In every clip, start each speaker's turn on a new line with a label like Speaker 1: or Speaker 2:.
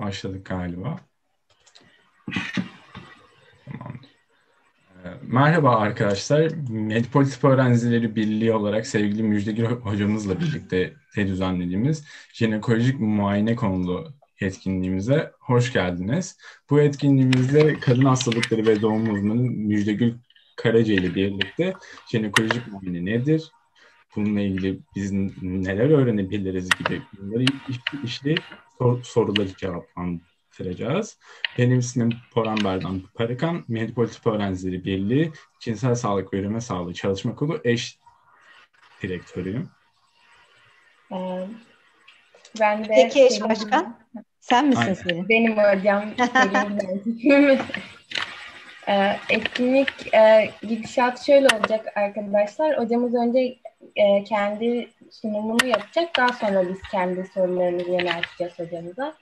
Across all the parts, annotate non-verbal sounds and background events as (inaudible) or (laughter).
Speaker 1: Başladık galiba. Tamamdır. Ee, merhaba arkadaşlar. Medpolitik Öğrencileri Birliği olarak sevgili Müjde Gül hocamızla birlikte e düzenlediğimiz jinekolojik muayene konulu etkinliğimize hoş geldiniz. Bu etkinliğimizde kadın hastalıkları ve doğum uzmanı Müjde Gül Karaca ile birlikte jinekolojik muayene nedir, bununla ilgili biz neler öğrenebiliriz gibi bunları işli, işli sor, soruları cevaplandıracağız. Benim ismim Poran Berdan Parakan, Medpolitik Öğrencileri Birliği Cinsel Sağlık ve Üreme Sağlığı Çalışma Kolu eş direktörüyüm.
Speaker 2: Ee, ben de Peki eş başkan, sen misin Aynen. senin? Benim hocam. (laughs) Ee, etkinlik e, şöyle olacak arkadaşlar. Hocamız önce e, kendi sunumunu yapacak. Daha sonra biz kendi sorularımızı yönelteceğiz hocamıza.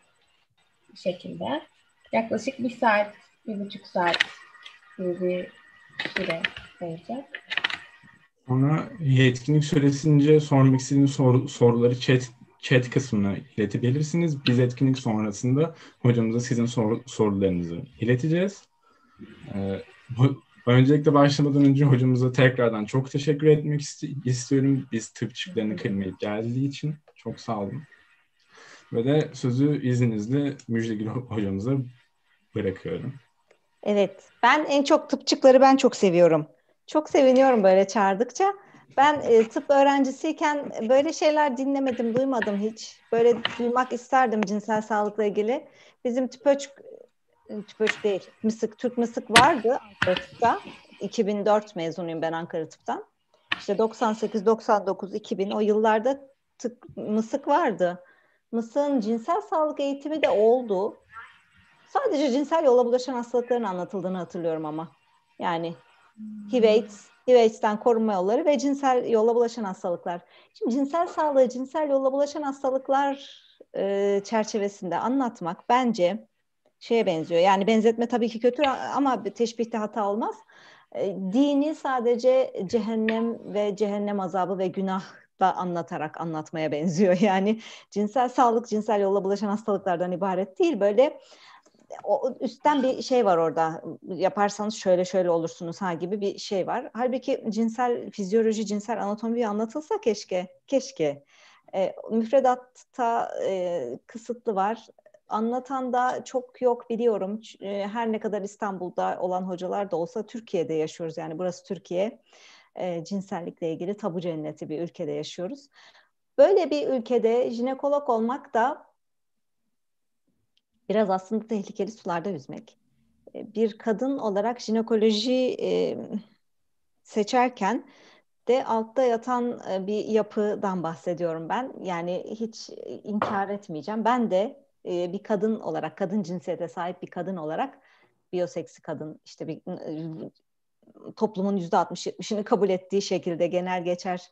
Speaker 2: Bu şekilde. Yaklaşık bir saat, bir buçuk saat gibi bir süre olacak.
Speaker 1: Sonra yetkinlik süresince sormak istediğiniz sor, soruları chat chat kısmına iletebilirsiniz. Biz etkinlik sonrasında hocamıza sizin sor, sorularınızı ileteceğiz. Ee, bu, Öncelikle başlamadan önce hocamıza tekrardan çok teşekkür etmek istiyorum. Biz tıpçıklarını kırmayıp geldiği için çok sağ olun. Ve de sözü izninizle Müjdegül hocamıza bırakıyorum.
Speaker 3: Evet, ben en çok tıpçıkları ben çok seviyorum. Çok seviniyorum böyle çağırdıkça. Ben e, tıp öğrencisiyken böyle şeyler dinlemedim, duymadım hiç. Böyle duymak isterdim cinsel sağlıkla ilgili. Bizim tıp Tüpöç değil. Mısık, Türk Mısık vardı Ankara Tıp'ta. 2004 mezunuyum ben Ankara Tıp'tan. İşte 98, 99, 2000 o yıllarda tık, mısık vardı. Mısığın cinsel sağlık eğitimi de oldu. Sadece cinsel yola bulaşan hastalıkların anlatıldığını hatırlıyorum ama. Yani HIV hmm. AIDS, HIV AIDS'ten korunma yolları ve cinsel yola bulaşan hastalıklar. Şimdi cinsel sağlığı, cinsel yola bulaşan hastalıklar e, çerçevesinde anlatmak bence şeye benziyor. Yani benzetme tabii ki kötü ama teşbihte hata olmaz. E, dini sadece cehennem ve cehennem azabı ve günah da anlatarak anlatmaya benziyor. (laughs) Yani cinsel sağlık, cinsel yolla bulaşan hastalıklardan ibaret değil. Böyle o, üstten bir şey var orada. Yaparsanız şöyle şöyle olursunuz ha gibi bir şey var. Halbuki cinsel fizyoloji, cinsel anatomi anlatılsa keşke. Keşke. E, müfredatta e, kısıtlı var anlatan da çok yok biliyorum. E, her ne kadar İstanbul'da olan hocalar da olsa Türkiye'de yaşıyoruz. Yani burası Türkiye. E, cinsellikle ilgili tabu cenneti bir ülkede yaşıyoruz. Böyle bir ülkede jinekolog olmak da biraz aslında tehlikeli sularda yüzmek. E, bir kadın olarak jinekoloji seçerken de altta yatan bir yapıdan bahsediyorum ben. Yani hiç inkar etmeyeceğim. Ben de ee, bir kadın olarak, kadın cinsiyete sahip bir kadın olarak biyoseksi kadın işte bir ıı, toplumun yüzde 60-70'ini kabul ettiği şekilde genel geçer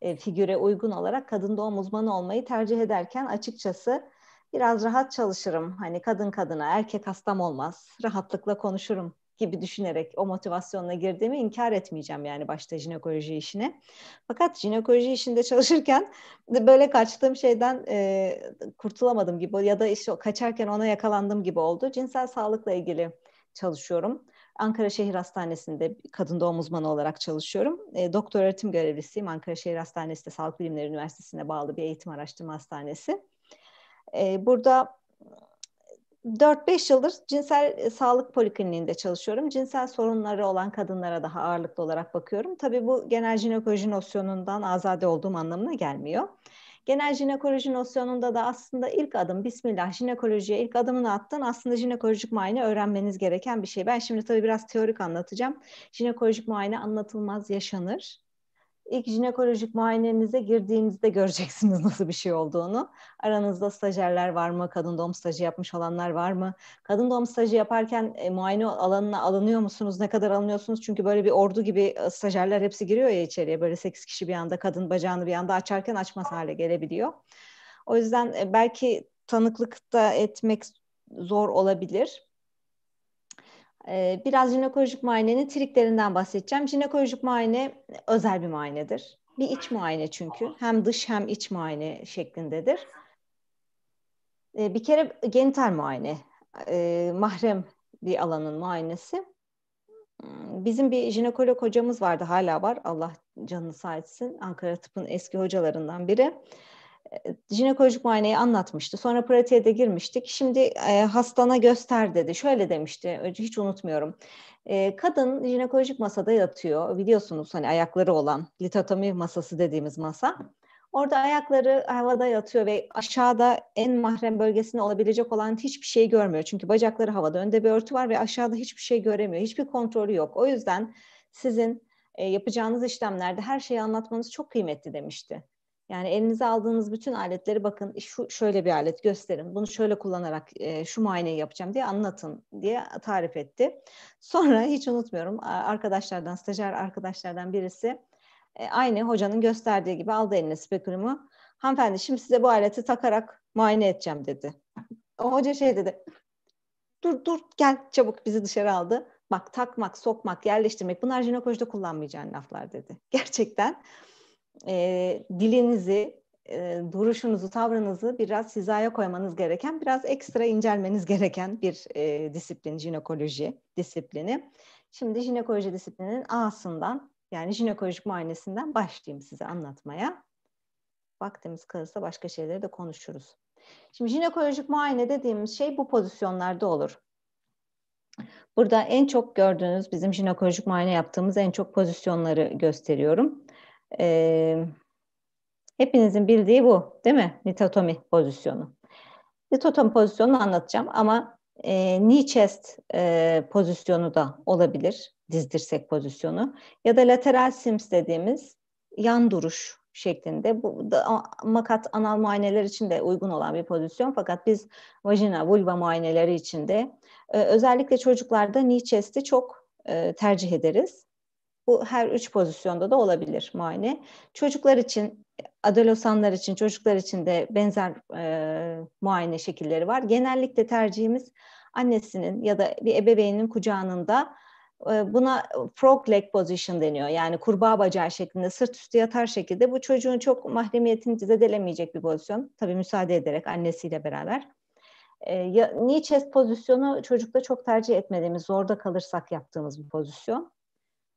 Speaker 3: e, figüre uygun olarak kadın doğum uzmanı olmayı tercih ederken açıkçası biraz rahat çalışırım. Hani kadın kadına, erkek hastam olmaz. Rahatlıkla konuşurum gibi düşünerek o motivasyonla girdiğimi inkar etmeyeceğim yani başta jinekoloji işine. Fakat jinekoloji işinde çalışırken böyle kaçtığım şeyden e, kurtulamadım gibi ya da işte kaçarken ona yakalandım gibi oldu. Cinsel sağlıkla ilgili çalışıyorum. Ankara Şehir Hastanesi'nde kadın doğum uzmanı olarak çalışıyorum. E, doktor öğretim görevlisiyim. Ankara Şehir Hastanesi'de Sağlık Bilimleri Üniversitesi'ne bağlı bir eğitim araştırma hastanesi. E, burada 4-5 yıldır cinsel e, sağlık polikliniğinde çalışıyorum. Cinsel sorunları olan kadınlara daha ağırlıklı olarak bakıyorum. Tabii bu genel jinekoloji nosyonundan azade olduğum anlamına gelmiyor. Genel jinekoloji nosyonunda da aslında ilk adım Bismillah jinekolojiye ilk adımını attın. Aslında jinekolojik muayene öğrenmeniz gereken bir şey. Ben şimdi tabii biraz teorik anlatacağım. Jinekolojik muayene anlatılmaz yaşanır. İlk jinekolojik muayenenize girdiğinizde göreceksiniz (laughs) nasıl bir şey olduğunu. Aranızda stajyerler var mı? Kadın doğum stajı yapmış olanlar var mı? Kadın doğum stajı yaparken e, muayene alanına alınıyor musunuz? Ne kadar alınıyorsunuz? Çünkü böyle bir ordu gibi e, stajyerler hepsi giriyor ya içeriye. Böyle 8 kişi bir anda kadın bacağını bir anda açarken açmaz hale gelebiliyor. O yüzden e, belki tanıklıkta etmek zor olabilir e, biraz jinekolojik muayenenin triklerinden bahsedeceğim. Jinekolojik muayene özel bir muayenedir. Bir iç muayene çünkü. Hem dış hem iç muayene şeklindedir. E, bir kere genital muayene. E, mahrem bir alanın muayenesi. Hmm, bizim bir jinekolog hocamız vardı hala var. Allah canını sağ etsin. Ankara Tıp'ın eski hocalarından biri. E, jinekolojik muayeneyi anlatmıştı. Sonra pratiğe de girmiştik. Şimdi e, hastana göster dedi. Şöyle demişti, hiç unutmuyorum. E, kadın jinekolojik masada yatıyor. Biliyorsunuz hani ayakları olan litotomi masası dediğimiz masa. Orada ayakları havada yatıyor ve aşağıda en mahrem bölgesinde olabilecek olan hiçbir şey görmüyor. Çünkü bacakları havada, önde bir örtü var ve aşağıda hiçbir şey göremiyor. Hiçbir kontrolü yok. O yüzden sizin e, yapacağınız işlemlerde her şeyi anlatmanız çok kıymetli demişti. Yani elinize aldığınız bütün aletleri bakın şu şöyle bir alet gösterin. Bunu şöyle kullanarak e, şu muayeneyi yapacağım diye anlatın diye tarif etti. Sonra hiç unutmuyorum arkadaşlardan stajyer arkadaşlardan birisi e, aynı hocanın gösterdiği gibi aldı eline spekulumu. Hanımefendi şimdi size bu aleti takarak muayene edeceğim dedi. O hoca şey dedi. Dur dur gel çabuk bizi dışarı aldı. Bak takmak, sokmak, yerleştirmek bunlar jinekolojide kullanmayacağın laflar dedi. Gerçekten e, dilinizi, e, duruşunuzu, tavrınızı biraz hizaya koymanız gereken, biraz ekstra incelmeniz gereken bir e, disiplin, jinekoloji disiplini. Şimdi jinekoloji disiplinin A'sından yani jinekolojik muayenesinden başlayayım size anlatmaya. Vaktimiz kalırsa başka şeyleri de konuşuruz. Şimdi jinekolojik muayene dediğimiz şey bu pozisyonlarda olur. Burada en çok gördüğünüz bizim jinekolojik muayene yaptığımız en çok pozisyonları gösteriyorum. E, hepinizin bildiği bu değil mi? Nitotomi pozisyonu. Nitotomi pozisyonunu anlatacağım ama e, knee chest e, pozisyonu da olabilir. dizdirsek pozisyonu. Ya da lateral sims dediğimiz yan duruş şeklinde. Bu da, makat anal muayeneler için de uygun olan bir pozisyon. Fakat biz vajina, vulva muayeneleri için de e, özellikle çocuklarda knee chest'i çok e, tercih ederiz. Bu her üç pozisyonda da olabilir muayene. Çocuklar için, adolesanlar için, çocuklar için de benzer e, muayene şekilleri var. Genellikle tercihimiz annesinin ya da bir ebeveynin da e, buna frog leg position deniyor. Yani kurbağa bacağı şeklinde sırt üstü yatar şekilde bu çocuğun çok mahremiyetini zedelemeyecek bir pozisyon. Tabii müsaade ederek annesiyle beraber. E, knee chest pozisyonu çocukta çok tercih etmediğimiz, zorda kalırsak yaptığımız bir pozisyon.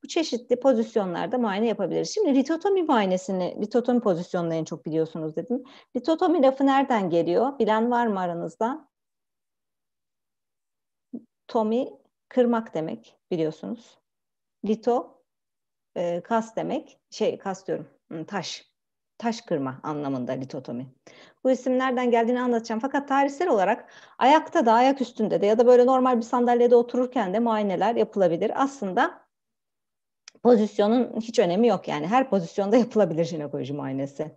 Speaker 3: Bu çeşitli pozisyonlarda muayene yapabilir. Şimdi litotomi muayenesini, litotomi pozisyonlarını en çok biliyorsunuz dedim. Litotomi lafı nereden geliyor? Bilen var mı aranızda? Tomi kırmak demek biliyorsunuz. Lito e, kas demek, şey kas diyorum, taş. Taş kırma anlamında litotomi. Bu isim nereden geldiğini anlatacağım. Fakat tarihsel olarak ayakta da, ayak üstünde de ya da böyle normal bir sandalyede otururken de muayeneler yapılabilir. Aslında pozisyonun hiç önemi yok yani. Her pozisyonda (laughs) yapılabilir jinekoloji muayenesi.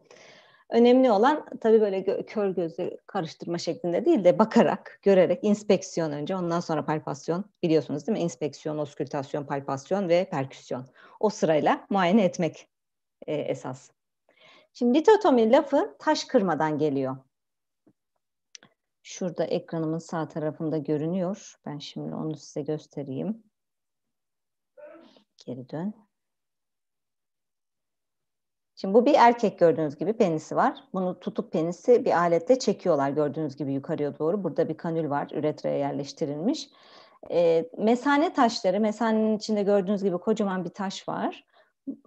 Speaker 3: Önemli olan tabii böyle gö- kör gözü karıştırma şeklinde değil de bakarak, görerek, inspeksiyon önce ondan sonra palpasyon. Biliyorsunuz değil mi? İnspeksiyon, oskültasyon, palpasyon ve perküsyon. O sırayla muayene etmek e, esas. Şimdi litotomi lafı taş kırmadan geliyor. Şurada ekranımın sağ tarafında görünüyor. Ben şimdi onu size göstereyim. Geri dön. Şimdi bu bir erkek gördüğünüz gibi penisi var. Bunu tutup penisi bir aletle çekiyorlar gördüğünüz gibi yukarıya doğru. Burada bir kanül var üretreye yerleştirilmiş. E, mesane taşları, mesanenin içinde gördüğünüz gibi kocaman bir taş var.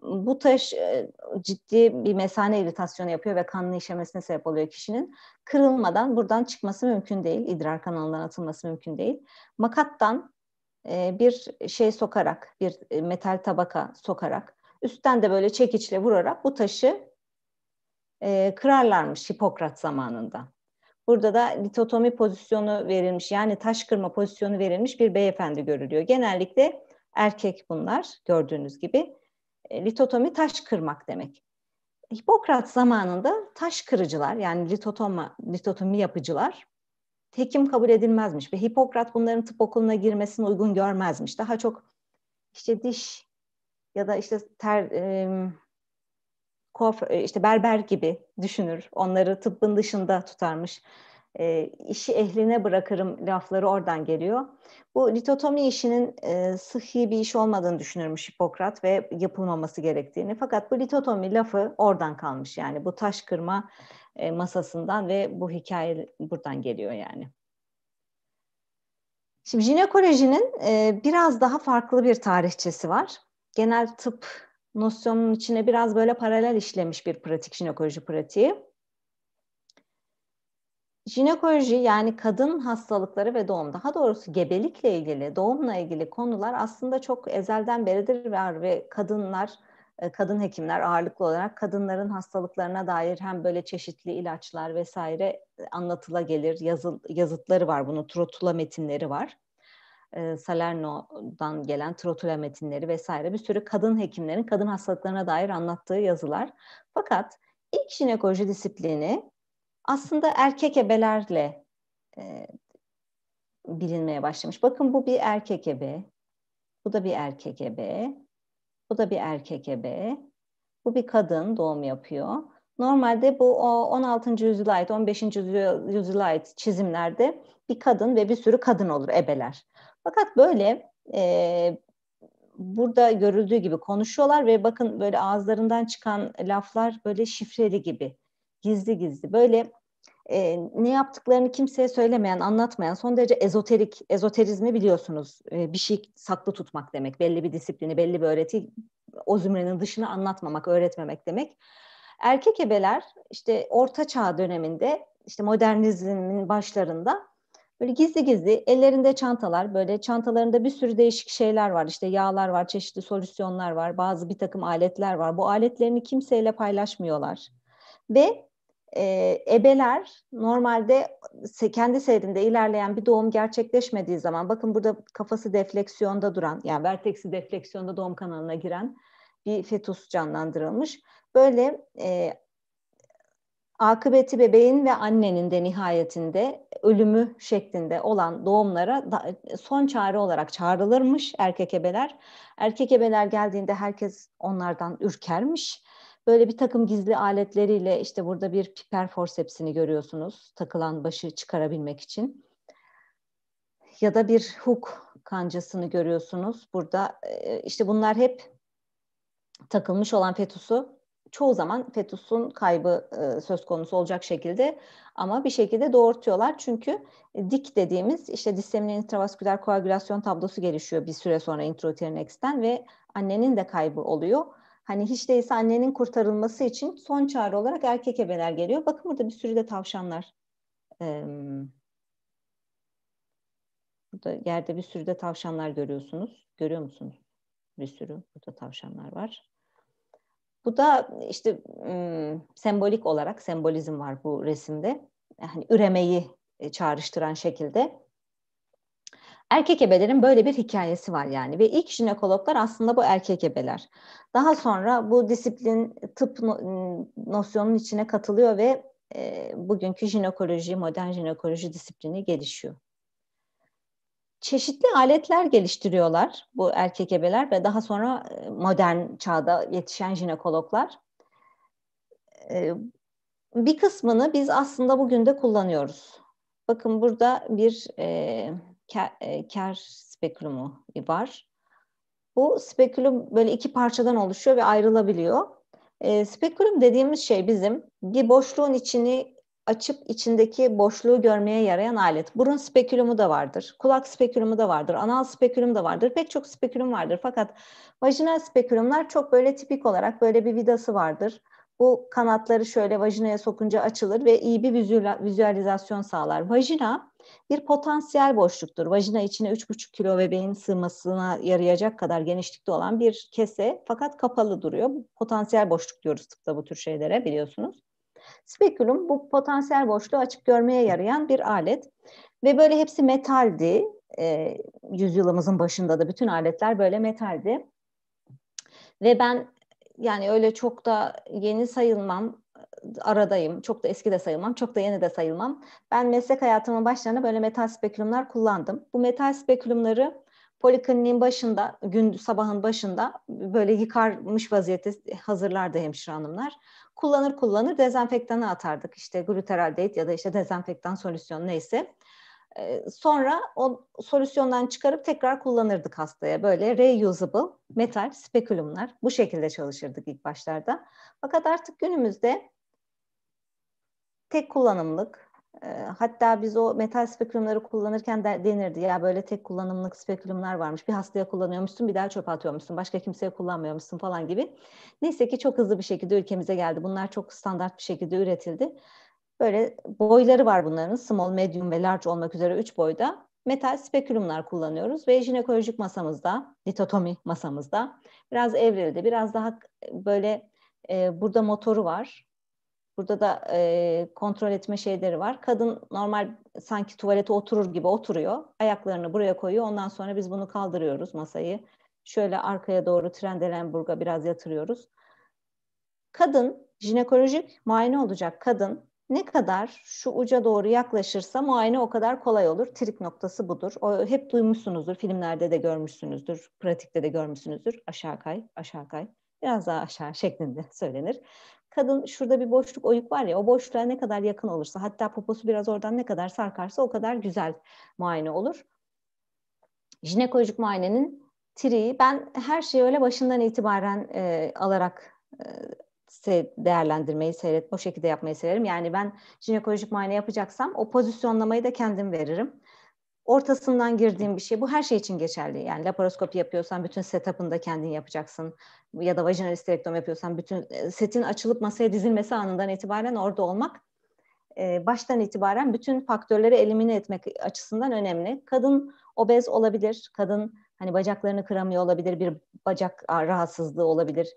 Speaker 3: Bu taş e, ciddi bir mesane iritasyonu yapıyor ve kanlı işemesine sebep oluyor kişinin. Kırılmadan buradan çıkması mümkün değil, idrar kanalından atılması mümkün değil. Makattan ee, bir şey sokarak, bir e, metal tabaka sokarak, üstten de böyle çekiçle vurarak bu taşı e, kırarlarmış Hipokrat zamanında. Burada da litotomi pozisyonu verilmiş yani taş kırma pozisyonu verilmiş bir beyefendi görülüyor. Genellikle erkek bunlar gördüğünüz gibi. E, litotomi taş kırmak demek. Hipokrat zamanında taş kırıcılar yani litotoma, litotomi yapıcılar hekim kabul edilmezmiş ve Hipokrat bunların tıp okuluna girmesini uygun görmezmiş. Daha çok işte diş ya da işte ter e, işte berber gibi düşünür. Onları tıbbın dışında tutarmış. E, işi ehline bırakırım lafları oradan geliyor. Bu litotomi işinin e, sıhhi bir iş olmadığını düşünürmüş Hipokrat ve yapılmaması gerektiğini. Fakat bu litotomi lafı oradan kalmış. Yani bu taş kırma e, masasından ve bu hikaye buradan geliyor yani. Şimdi jinekolojinin e, biraz daha farklı bir tarihçesi var. Genel tıp nosyonunun içine biraz böyle paralel işlemiş bir pratik jinekoloji pratiği. Jinekoloji yani kadın hastalıkları ve doğum, daha doğrusu gebelikle ilgili, doğumla ilgili konular aslında çok ezelden beridir var ve kadınlar e, kadın hekimler ağırlıklı olarak kadınların hastalıklarına dair hem böyle çeşitli ilaçlar vesaire e, anlatıla gelir yazı, yazıtları var bunu trotula metinleri var. E, Salerno'dan gelen trotula metinleri vesaire bir sürü kadın hekimlerin kadın hastalıklarına dair anlattığı yazılar. Fakat ilk jinekoloji disiplini aslında erkek ebelerle e, bilinmeye başlamış. Bakın bu bir erkek ebe, bu da bir erkek ebe bu da bir erkek ebe. Bu bir kadın doğum yapıyor. Normalde bu 16. yüzyıla ait, 15. yüzyıla ait çizimlerde bir kadın ve bir sürü kadın olur ebeler. Fakat böyle e, burada görüldüğü gibi konuşuyorlar ve bakın böyle ağızlarından çıkan laflar böyle şifreli gibi, gizli gizli. Böyle e, ne yaptıklarını kimseye söylemeyen, anlatmayan son derece ezoterik, ezoterizmi biliyorsunuz. E, bir şey saklı tutmak demek, belli bir disiplini, belli bir öğreti o zümrenin dışını anlatmamak, öğretmemek demek. Erkek ebeler işte orta çağ döneminde işte modernizmin başlarında böyle gizli gizli ellerinde çantalar böyle çantalarında bir sürü değişik şeyler var işte yağlar var çeşitli solüsyonlar var bazı bir takım aletler var bu aletlerini kimseyle paylaşmıyorlar ve e, ebeler normalde kendi seyrinde ilerleyen bir doğum gerçekleşmediği zaman bakın burada kafası defleksiyonda duran yani verteksi defleksiyonda doğum kanalına giren bir fetus canlandırılmış. Böyle e, akıbeti bebeğin ve annenin de nihayetinde ölümü şeklinde olan doğumlara da, son çare olarak çağrılırmış erkek ebeler. Erkek ebeler geldiğinde herkes onlardan ürkermiş Böyle bir takım gizli aletleriyle işte burada bir piper forcepsini görüyorsunuz takılan başı çıkarabilmek için. Ya da bir hook kancasını görüyorsunuz. Burada e, işte bunlar hep takılmış olan fetusu çoğu zaman fetusun kaybı e, söz konusu olacak şekilde ama bir şekilde doğurtuyorlar. Çünkü dik dediğimiz işte disteminin intravasküler koagülasyon tablosu gelişiyor bir süre sonra introuterinex'ten ve annenin de kaybı oluyor. Hani hiç değilse annenin kurtarılması için son çare olarak erkek ebeler geliyor. Bakın burada bir sürü de tavşanlar. Ee, burada yerde bir sürü de tavşanlar görüyorsunuz. Görüyor musunuz? Bir sürü burada tavşanlar var. Bu da işte sembolik olarak sembolizm var bu resimde. Yani üremeyi e, çağrıştıran şekilde Erkek ebelerin böyle bir hikayesi var yani ve ilk jinekologlar aslında bu erkek ebeler. Daha sonra bu disiplin tıp ıı, nosyonun içine katılıyor ve e, bugünkü jinekoloji, modern jinekoloji disiplini gelişiyor. Çeşitli aletler geliştiriyorlar bu erkek ebeler ve daha sonra e, modern çağda yetişen jinekologlar. E, bir kısmını biz aslında bugün de kullanıyoruz. Bakın burada bir e, e, ker e, kar spekülumu var. Bu spekülüm böyle iki parçadan oluşuyor ve ayrılabiliyor. E, spekülüm dediğimiz şey bizim bir boşluğun içini açıp içindeki boşluğu görmeye yarayan alet. Burun spekülümü da vardır, kulak spekülümü da vardır, anal spekülüm da vardır, pek çok spekülüm vardır. Fakat vajinal spekülümler çok böyle tipik olarak böyle bir vidası vardır. Bu kanatları şöyle vajinaya sokunca açılır ve iyi bir vizüalizasyon sağlar. Vajina bir potansiyel boşluktur. Vajina içine 3,5 kilo bebeğin sığmasına yarayacak kadar genişlikte olan bir kese fakat kapalı duruyor. Potansiyel boşluk diyoruz tıpta bu tür şeylere biliyorsunuz. Spekulum bu potansiyel boşluğu açık görmeye yarayan bir alet ve böyle hepsi metaldi. E, yüzyılımızın başında da bütün aletler böyle metaldi. Ve ben yani öyle çok da yeni sayılmam aradayım. Çok da eski de sayılmam, çok da yeni de sayılmam. Ben meslek hayatımın başlarına böyle metal spekülümler kullandım. Bu metal spekülümleri polikliniğin başında, gün sabahın başında böyle yıkarmış vaziyette hazırlardı hemşire hanımlar. Kullanır kullanır dezenfektanı atardık. İşte gluteraldehit ya da işte dezenfektan solüsyonu neyse. Ee, sonra o solüsyondan çıkarıp tekrar kullanırdık hastaya. Böyle reusable metal spekülümler bu şekilde çalışırdık ilk başlarda. Fakat artık günümüzde tek kullanımlık. E, hatta biz o metal spektrumları kullanırken de, denirdi ya böyle tek kullanımlık spektrumlar varmış. Bir hastaya kullanıyormuşsun bir daha çöp atıyormuşsun. Başka kimseye kullanmıyormuşsun falan gibi. Neyse ki çok hızlı bir şekilde ülkemize geldi. Bunlar çok standart bir şekilde üretildi. Böyle boyları var bunların. Small, medium ve large olmak üzere üç boyda metal spekülumlar kullanıyoruz ve jinekolojik masamızda, litotomi masamızda biraz evrildi. Biraz daha böyle e, burada motoru var. Burada da e, kontrol etme şeyleri var. Kadın normal sanki tuvalete oturur gibi oturuyor. Ayaklarını buraya koyuyor. Ondan sonra biz bunu kaldırıyoruz masayı. Şöyle arkaya doğru Trendelenburg'a biraz yatırıyoruz. Kadın, jinekolojik muayene olacak kadın ne kadar şu uca doğru yaklaşırsa muayene o kadar kolay olur. Trik noktası budur. O, hep duymuşsunuzdur, filmlerde de görmüşsünüzdür, pratikte de görmüşsünüzdür. Aşağı kay, aşağı kay, biraz daha aşağı şeklinde söylenir kadın şurada bir boşluk oyuk var ya o boşluğa ne kadar yakın olursa hatta poposu biraz oradan ne kadar sarkarsa o kadar güzel muayene olur. Jinekolojik muayenenin triği ben her şeyi öyle başından itibaren e, alarak e, değerlendirmeyi seyret o şekilde yapmayı severim. Yani ben jinekolojik muayene yapacaksam o pozisyonlamayı da kendim veririm ortasından girdiğim bir şey. Bu her şey için geçerli. Yani laparoskopi yapıyorsan bütün setup'ını da kendin yapacaksın. Ya da vajinal isterektom yapıyorsan bütün e, setin açılıp masaya dizilmesi anından itibaren orada olmak e, baştan itibaren bütün faktörleri elimine etmek açısından önemli. Kadın obez olabilir, kadın hani bacaklarını kıramıyor olabilir, bir bacak rahatsızlığı olabilir,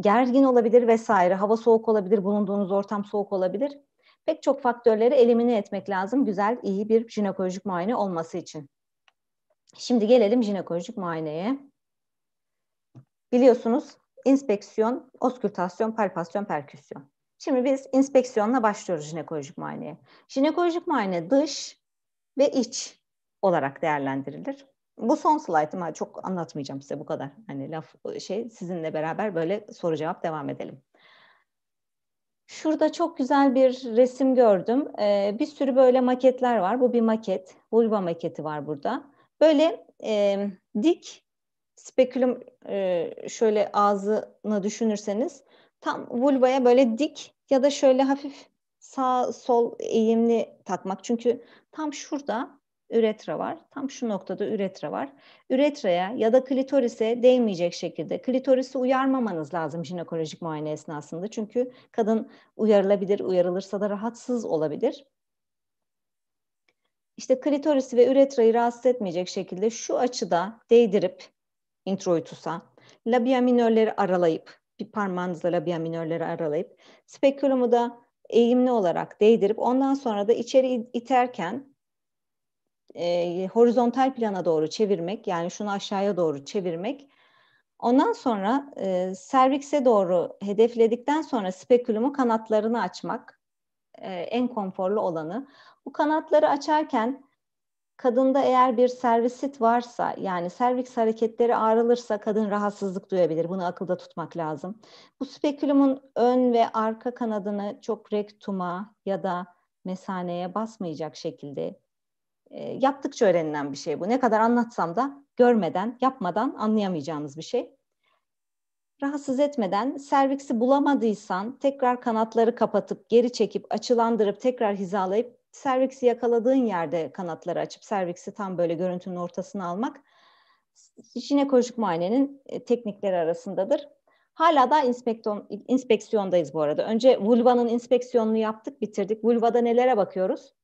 Speaker 3: gergin olabilir vesaire, hava soğuk olabilir, bulunduğunuz ortam soğuk olabilir pek çok faktörleri elimine etmek lazım güzel, iyi bir jinekolojik muayene olması için. Şimdi gelelim jinekolojik muayeneye. Biliyorsunuz inspeksiyon, oskültasyon, palpasyon, perküsyon. Şimdi biz inspeksiyonla başlıyoruz jinekolojik muayeneye. Jinekolojik muayene dış ve iç olarak değerlendirilir. Bu son slaytım. Çok anlatmayacağım size bu kadar. Hani laf şey sizinle beraber böyle soru cevap devam edelim. Şurada çok güzel bir resim gördüm. Ee, bir sürü böyle maketler var. Bu bir maket. Vulva maketi var burada. Böyle e, dik spekülüm e, şöyle ağzını düşünürseniz tam vulvaya böyle dik ya da şöyle hafif sağ sol eğimli takmak. Çünkü tam şurada üretra var. Tam şu noktada üretra var. Üretraya ya da klitorise değmeyecek şekilde klitorisi uyarmamanız lazım jinekolojik muayene esnasında. Çünkü kadın uyarılabilir, uyarılırsa da rahatsız olabilir. İşte klitorisi ve üretrayı rahatsız etmeyecek şekilde şu açıda değdirip introitusa labia minörleri aralayıp bir parmağınızla labia minörleri aralayıp spekülumu da eğimli olarak değdirip ondan sonra da içeri iterken e, horizontal plana doğru çevirmek yani şunu aşağıya doğru çevirmek. Ondan sonra e, servikse doğru hedefledikten sonra spekulumu kanatlarını açmak e, en konforlu olanı. Bu kanatları açarken kadında eğer bir servisit varsa yani serviks hareketleri ağrılırsa kadın rahatsızlık duyabilir. Bunu akılda tutmak lazım. Bu spekulumun ön ve arka kanadını çok rektuma ya da mesaneye basmayacak şekilde e, yaptıkça öğrenilen bir şey bu. Ne kadar anlatsam da görmeden, yapmadan anlayamayacağınız bir şey. Rahatsız etmeden serviksi bulamadıysan tekrar kanatları kapatıp geri çekip açılandırıp tekrar hizalayıp serviksi yakaladığın yerde kanatları açıp serviksi tam böyle görüntünün ortasına almak jinekolojik muayenenin e, teknikleri arasındadır. Hala da inspekton, inspeksiyondayız bu arada. Önce vulvanın inspeksiyonunu yaptık, bitirdik. Vulvada nelere bakıyoruz?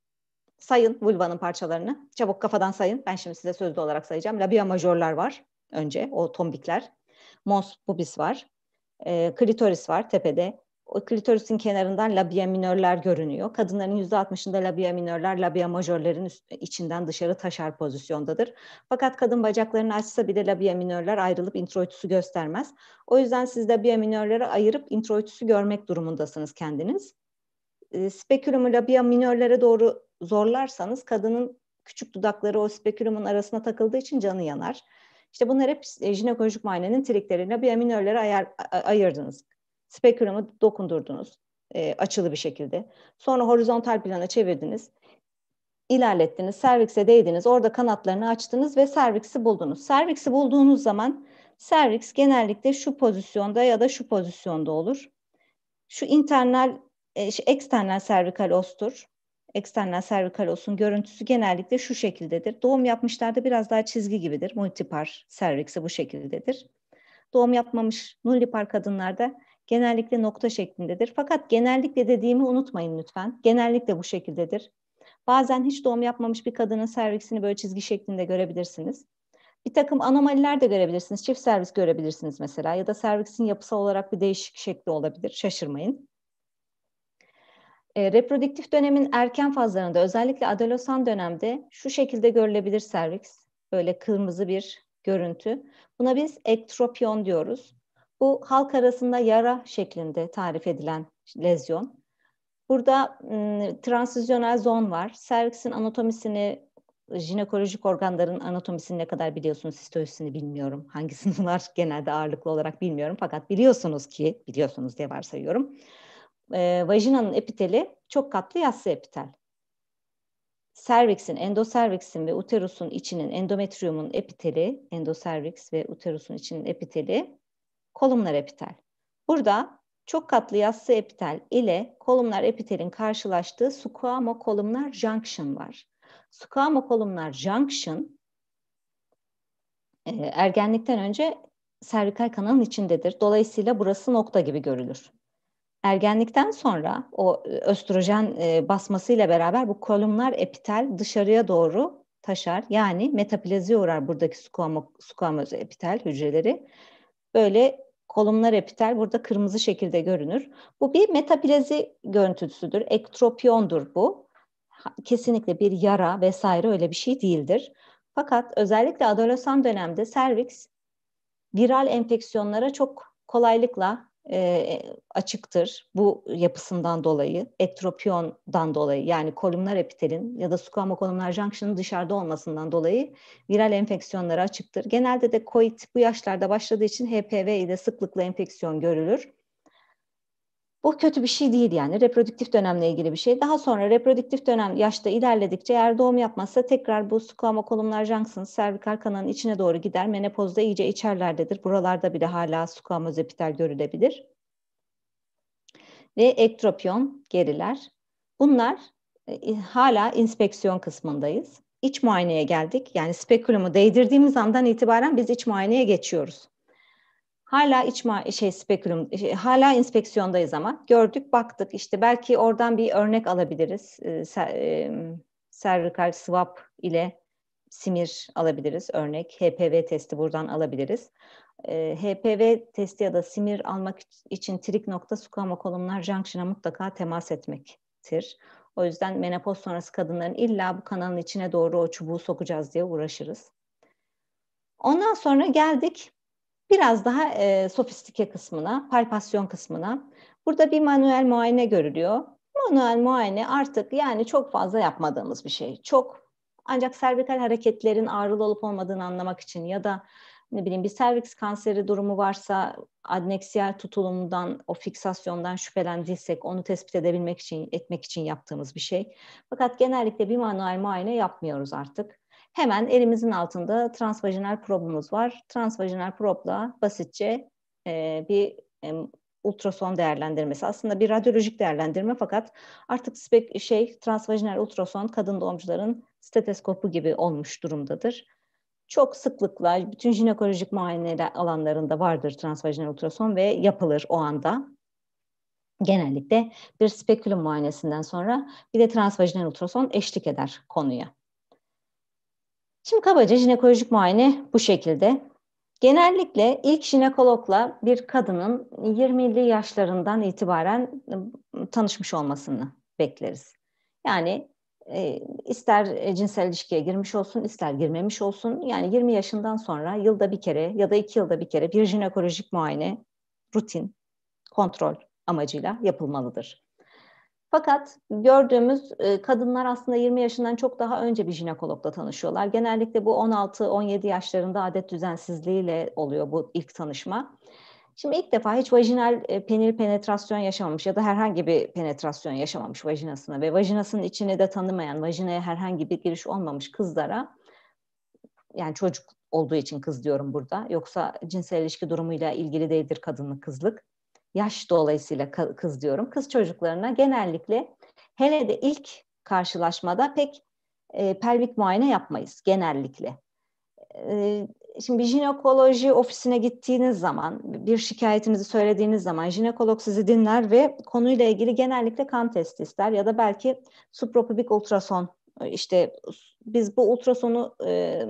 Speaker 3: sayın vulvanın parçalarını. Çabuk kafadan sayın. Ben şimdi size sözlü olarak sayacağım. Labia majorlar var önce. O tombikler. Mons pubis var. E, klitoris var tepede. O klitorisin kenarından labia minörler görünüyor. Kadınların %60'ında labia minörler labia majörlerin üst, içinden dışarı taşar pozisyondadır. Fakat kadın bacaklarını açsa bile labia minörler ayrılıp introitüsü göstermez. O yüzden siz labia minörleri ayırıp introitüsü görmek durumundasınız kendiniz. E, spekülum'u spekülümü labia minörlere doğru zorlarsanız kadının küçük dudakları o spekülum'un arasına takıldığı için canı yanar. İşte bunlar hep e, jinekolojik muayenenin trikleri. Labia minörlere ayar, ayırdınız. spekülum'u dokundurdunuz e, açılı bir şekilde. Sonra horizontal plana çevirdiniz. İlerlettiniz, servikse değdiniz, orada kanatlarını açtınız ve serviksi buldunuz. Serviksi bulduğunuz zaman serviks genellikle şu pozisyonda ya da şu pozisyonda olur. Şu internal e, eksternal servikal ostur, eksternal servikal osun görüntüsü genellikle şu şekildedir. Doğum yapmışlarda biraz daha çizgi gibidir. Multipar serviksi bu şekildedir. Doğum yapmamış nullipar kadınlarda genellikle nokta şeklindedir. Fakat genellikle dediğimi unutmayın lütfen. Genellikle bu şekildedir. Bazen hiç doğum yapmamış bir kadının serviksini böyle çizgi şeklinde görebilirsiniz. Bir takım anomaliler de görebilirsiniz. Çift servis görebilirsiniz mesela ya da serviksin yapısal olarak bir değişik şekli olabilir. Şaşırmayın. E, reproduktif dönemin erken fazlarında özellikle adolesan dönemde şu şekilde görülebilir serviks. Böyle kırmızı bir görüntü. Buna biz ektropiyon diyoruz. Bu halk arasında yara şeklinde tarif edilen lezyon. Burada ıı, zon var. Serviksin anatomisini, jinekolojik organların anatomisini ne kadar biliyorsunuz, histolojisini bilmiyorum. Hangi sınıflar genelde ağırlıklı olarak bilmiyorum. Fakat biliyorsunuz ki, biliyorsunuz diye varsayıyorum e, vajinanın epiteli çok katlı yassı epitel. Serviksin, endoserviksin ve uterusun içinin endometriyumun epiteli, endoserviks ve uterusun içinin epiteli kolumlar epitel. Burada çok katlı yassı epitel ile kolumlar epitelin karşılaştığı squamo kolumlar junction var. Squamo kolumlar junction e, ergenlikten önce servikal kanalın içindedir. Dolayısıyla burası nokta gibi görülür. Ergenlikten sonra o e, östrojen e, basmasıyla beraber bu kolumlar epitel dışarıya doğru taşar. Yani metaplaziye uğrar buradaki squamoz epitel hücreleri. Böyle kolumlar epitel burada kırmızı şekilde görünür. Bu bir metaplazi görüntüsüdür. Ektropiyondur bu. Kesinlikle bir yara vesaire öyle bir şey değildir. Fakat özellikle adolesan dönemde serviks viral enfeksiyonlara çok kolaylıkla e, açıktır bu yapısından dolayı, ektropiyondan dolayı yani kolumnar epitelin ya da squama kolumnar junction'ın dışarıda olmasından dolayı viral enfeksiyonlara açıktır. Genelde de COVID bu yaşlarda başladığı için HPV ile sıklıkla enfeksiyon görülür. Bu kötü bir şey değil yani reproduktif dönemle ilgili bir şey. Daha sonra reproduktif dönem yaşta ilerledikçe eğer doğum yapmazsa tekrar bu squama kolumlar junctions servikal kanalın içine doğru gider. Menopozda iyice içerlerdedir. Buralarda bile hala squama zepitel görülebilir. Ve ektropiyon geriler. Bunlar e, hala inspeksiyon kısmındayız. İç muayeneye geldik. Yani spekulumu değdirdiğimiz andan itibaren biz iç muayeneye geçiyoruz. Hala içma şey spekülüm e, şey, hala inspeksiyondayız ama gördük baktık işte belki oradan bir örnek alabiliriz. E, ser, e, servikal swap ile simir alabiliriz örnek. HPV testi buradan alabiliriz. E, HPV testi ya da simir almak için trik nokta sukama kolumlar junction'a mutlaka temas etmektir. O yüzden menopoz sonrası kadınların illa bu kanalın içine doğru o çubuğu sokacağız diye uğraşırız. Ondan sonra geldik biraz daha e, sofistike kısmına, palpasyon kısmına. Burada bir manuel muayene görülüyor. Manuel muayene artık yani çok fazla yapmadığımız bir şey. Çok ancak servikal hareketlerin ağrılı olup olmadığını anlamak için ya da ne bileyim bir serviks kanseri durumu varsa adneksiyel tutulumdan o fiksasyondan şüphelendiysek onu tespit edebilmek için, etmek için yaptığımız bir şey. Fakat genellikle bir manuel muayene yapmıyoruz artık. Hemen elimizin altında transvajinal probumuz var. Transvajinal probla basitçe e, bir e, ultrason değerlendirmesi. Aslında bir radyolojik değerlendirme fakat artık spek şey transvajinal ultrason kadın doğumcuların stetoskopu gibi olmuş durumdadır. Çok sıklıkla bütün jinekolojik muayene alanlarında vardır transvajinal ultrason ve yapılır o anda. Genellikle bir spekülum muayenesinden sonra bir de transvajinal ultrason eşlik eder konuya. Şimdi kabaca jinekolojik muayene bu şekilde. Genellikle ilk jinekologla bir kadının 20'li yaşlarından itibaren ıı, tanışmış olmasını bekleriz. Yani e, ister e, cinsel ilişkiye girmiş olsun, ister girmemiş olsun. Yani 20 yaşından sonra yılda bir kere ya da iki yılda bir kere bir jinekolojik muayene rutin, kontrol amacıyla yapılmalıdır. Fakat gördüğümüz e, kadınlar aslında 20 yaşından çok daha önce bir jinekologla tanışıyorlar. Genellikle bu 16-17 yaşlarında adet düzensizliğiyle oluyor bu ilk tanışma. Şimdi ilk defa hiç vajinal e, penil penetrasyon yaşamamış ya da herhangi bir penetrasyon yaşamamış vajinasına ve vajinasının içini de tanımayan, vajinaya herhangi bir giriş olmamış kızlara yani çocuk olduğu için kız diyorum burada. Yoksa cinsel ilişki durumuyla ilgili değildir kadınlık kızlık yaş dolayısıyla kız diyorum. Kız çocuklarına genellikle hele de ilk karşılaşmada pek e, pelvik muayene yapmayız genellikle. E, şimdi bir jinekoloji ofisine gittiğiniz zaman, bir şikayetinizi söylediğiniz zaman jinekolog sizi dinler ve konuyla ilgili genellikle kan testi ister ya da belki suprapubik ultrason. E, işte biz bu ultrasonu e,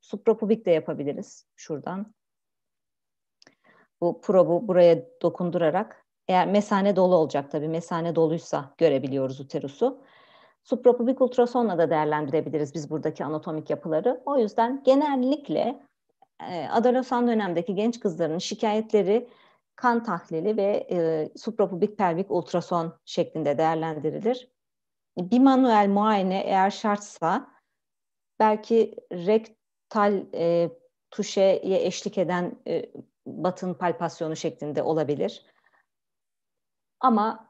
Speaker 3: suprapubik de yapabiliriz şuradan bu probu buraya dokundurarak eğer mesane dolu olacak tabii mesane doluysa görebiliyoruz uterusu. Suprapubik ultrasonla da değerlendirebiliriz biz buradaki anatomik yapıları. O yüzden genellikle e, adolesan dönemdeki genç kızların şikayetleri kan tahlili ve e, suprapubik pelvik ultrason şeklinde değerlendirilir. Bir manuel muayene eğer şartsa belki rektal e, tuşeye eşlik eden e, batın palpasyonu şeklinde olabilir. Ama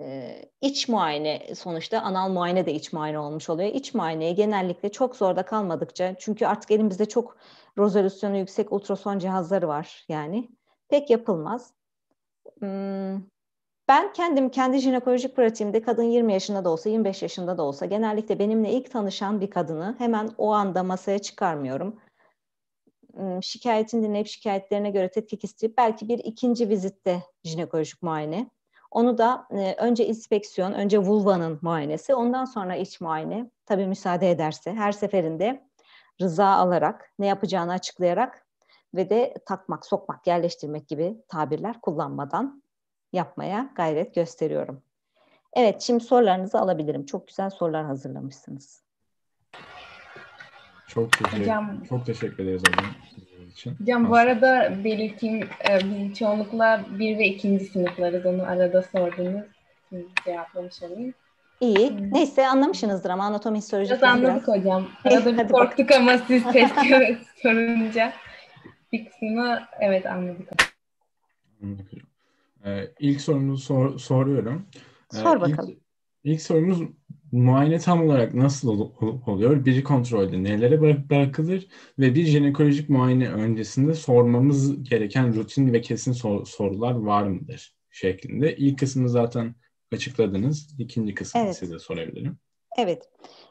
Speaker 3: e, iç muayene sonuçta anal muayene de iç muayene olmuş oluyor. İç muayeneye genellikle çok zorda kalmadıkça çünkü artık elimizde çok rezolüsyonu yüksek ultrason cihazları var yani pek yapılmaz. Hmm, ben kendim kendi jinekolojik pratiğimde kadın 20 yaşında da olsa 25 yaşında da olsa genellikle benimle ilk tanışan bir kadını hemen o anda masaya çıkarmıyorum. Iı, şikayetini dinleyip şikayetlerine göre tetkik isteyip belki bir ikinci vizitte jinekolojik muayene. Onu da e, önce inspeksiyon, önce vulvanın muayenesi, ondan sonra iç muayene. Tabii müsaade ederse her seferinde rıza alarak, ne yapacağını açıklayarak ve de takmak, sokmak, yerleştirmek gibi tabirler kullanmadan yapmaya gayret gösteriyorum. Evet, şimdi sorularınızı alabilirim. Çok güzel sorular hazırlamışsınız.
Speaker 1: Çok teşekkür, hocam, çok teşekkür ederiz hocam için.
Speaker 2: Hocam Nasıl? bu arada belirteyim e, biz çoğunlukla bir ve ikinci sınıflarız. Onu arada sordunuz. Cevaplamış olayım.
Speaker 3: İyi. Hmm. Neyse anlamışsınızdır ama anatomi histoloji. Biraz anladık biraz.
Speaker 2: hocam. Arada bir korktuk ama siz (laughs) test sorunca bir kısmını evet anladık.
Speaker 1: Anladık Ee, İlk sorunuzu sor, soruyorum. Ee, Sor bakalım. İlk, ilk sorumuz Muayene tam olarak nasıl oluyor? Biri kontrolde nelere bırakılır ve bir jinekolojik muayene öncesinde sormamız gereken rutin ve kesin sor- sorular var mıdır? Şeklinde. İlk kısmı zaten açıkladınız. İkinci kısmı evet. size sorabilirim.
Speaker 3: Evet.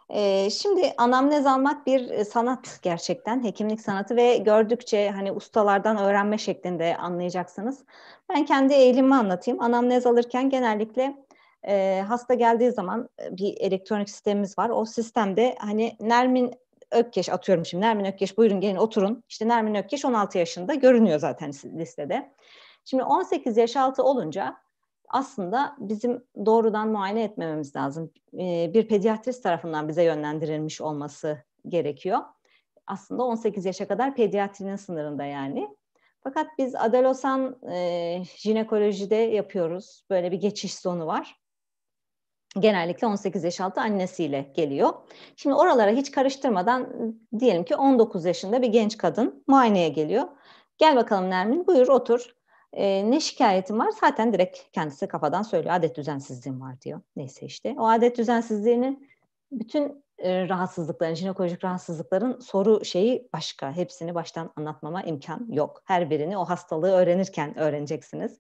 Speaker 3: Ee, şimdi anamnez almak bir e, sanat gerçekten. Hekimlik sanatı ve gördükçe hani ustalardan öğrenme şeklinde anlayacaksınız. Ben kendi eğilimi anlatayım. Anamnez alırken genellikle e, hasta geldiği zaman e, bir elektronik sistemimiz var. O sistemde hani Nermin Ökkeş atıyorum şimdi Nermin Ökkeş buyurun gelin oturun. İşte Nermin Ökkeş 16 yaşında görünüyor zaten listede. Şimdi 18 yaş altı olunca aslında bizim doğrudan muayene etmememiz lazım. Ee, bir pediatrist tarafından bize yönlendirilmiş olması gerekiyor. Aslında 18 yaşa kadar pediatrinin sınırında yani. Fakat biz adolesan e, jinekolojide yapıyoruz. Böyle bir geçiş zonu var genellikle 18 yaş altı annesiyle geliyor. Şimdi oralara hiç karıştırmadan ıı, diyelim ki 19 yaşında bir genç kadın muayeneye geliyor. Gel bakalım Nermin buyur otur. E, ne şikayetin var? Zaten direkt kendisi kafadan söylüyor. Adet düzensizliğim var diyor. Neyse işte. O adet düzensizliğinin bütün e, rahatsızlıkların, jinekolojik rahatsızlıkların soru şeyi başka. Hepsini baştan anlatmama imkan yok. Her birini o hastalığı öğrenirken öğreneceksiniz.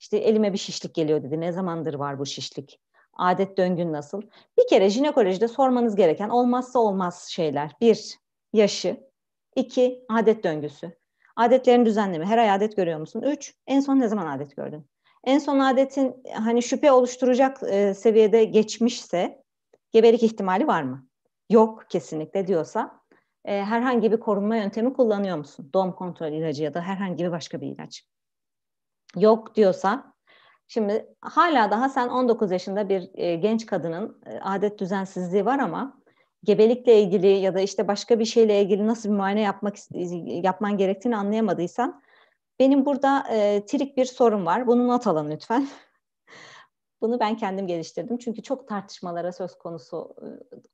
Speaker 3: İşte elime bir şişlik geliyor dedi. Ne zamandır var bu şişlik? Adet döngün nasıl? Bir kere jinekolojide sormanız gereken olmazsa olmaz şeyler. Bir, yaşı. iki adet döngüsü. Adetlerin düzenleme. Her ay adet görüyor musun? Üç, en son ne zaman adet gördün? En son adetin hani şüphe oluşturacak e, seviyede geçmişse gebelik ihtimali var mı? Yok kesinlikle diyorsa e, herhangi bir korunma yöntemi kullanıyor musun? Doğum kontrol ilacı ya da herhangi bir başka bir ilaç. Yok diyorsa Şimdi hala daha sen 19 yaşında bir e, genç kadının e, adet düzensizliği var ama gebelikle ilgili ya da işte başka bir şeyle ilgili nasıl bir muayene yapmak yapman gerektiğini anlayamadıysan benim burada e, trik bir sorun var. Bunu not alın lütfen. (laughs) Bunu ben kendim geliştirdim. Çünkü çok tartışmalara söz konusu e,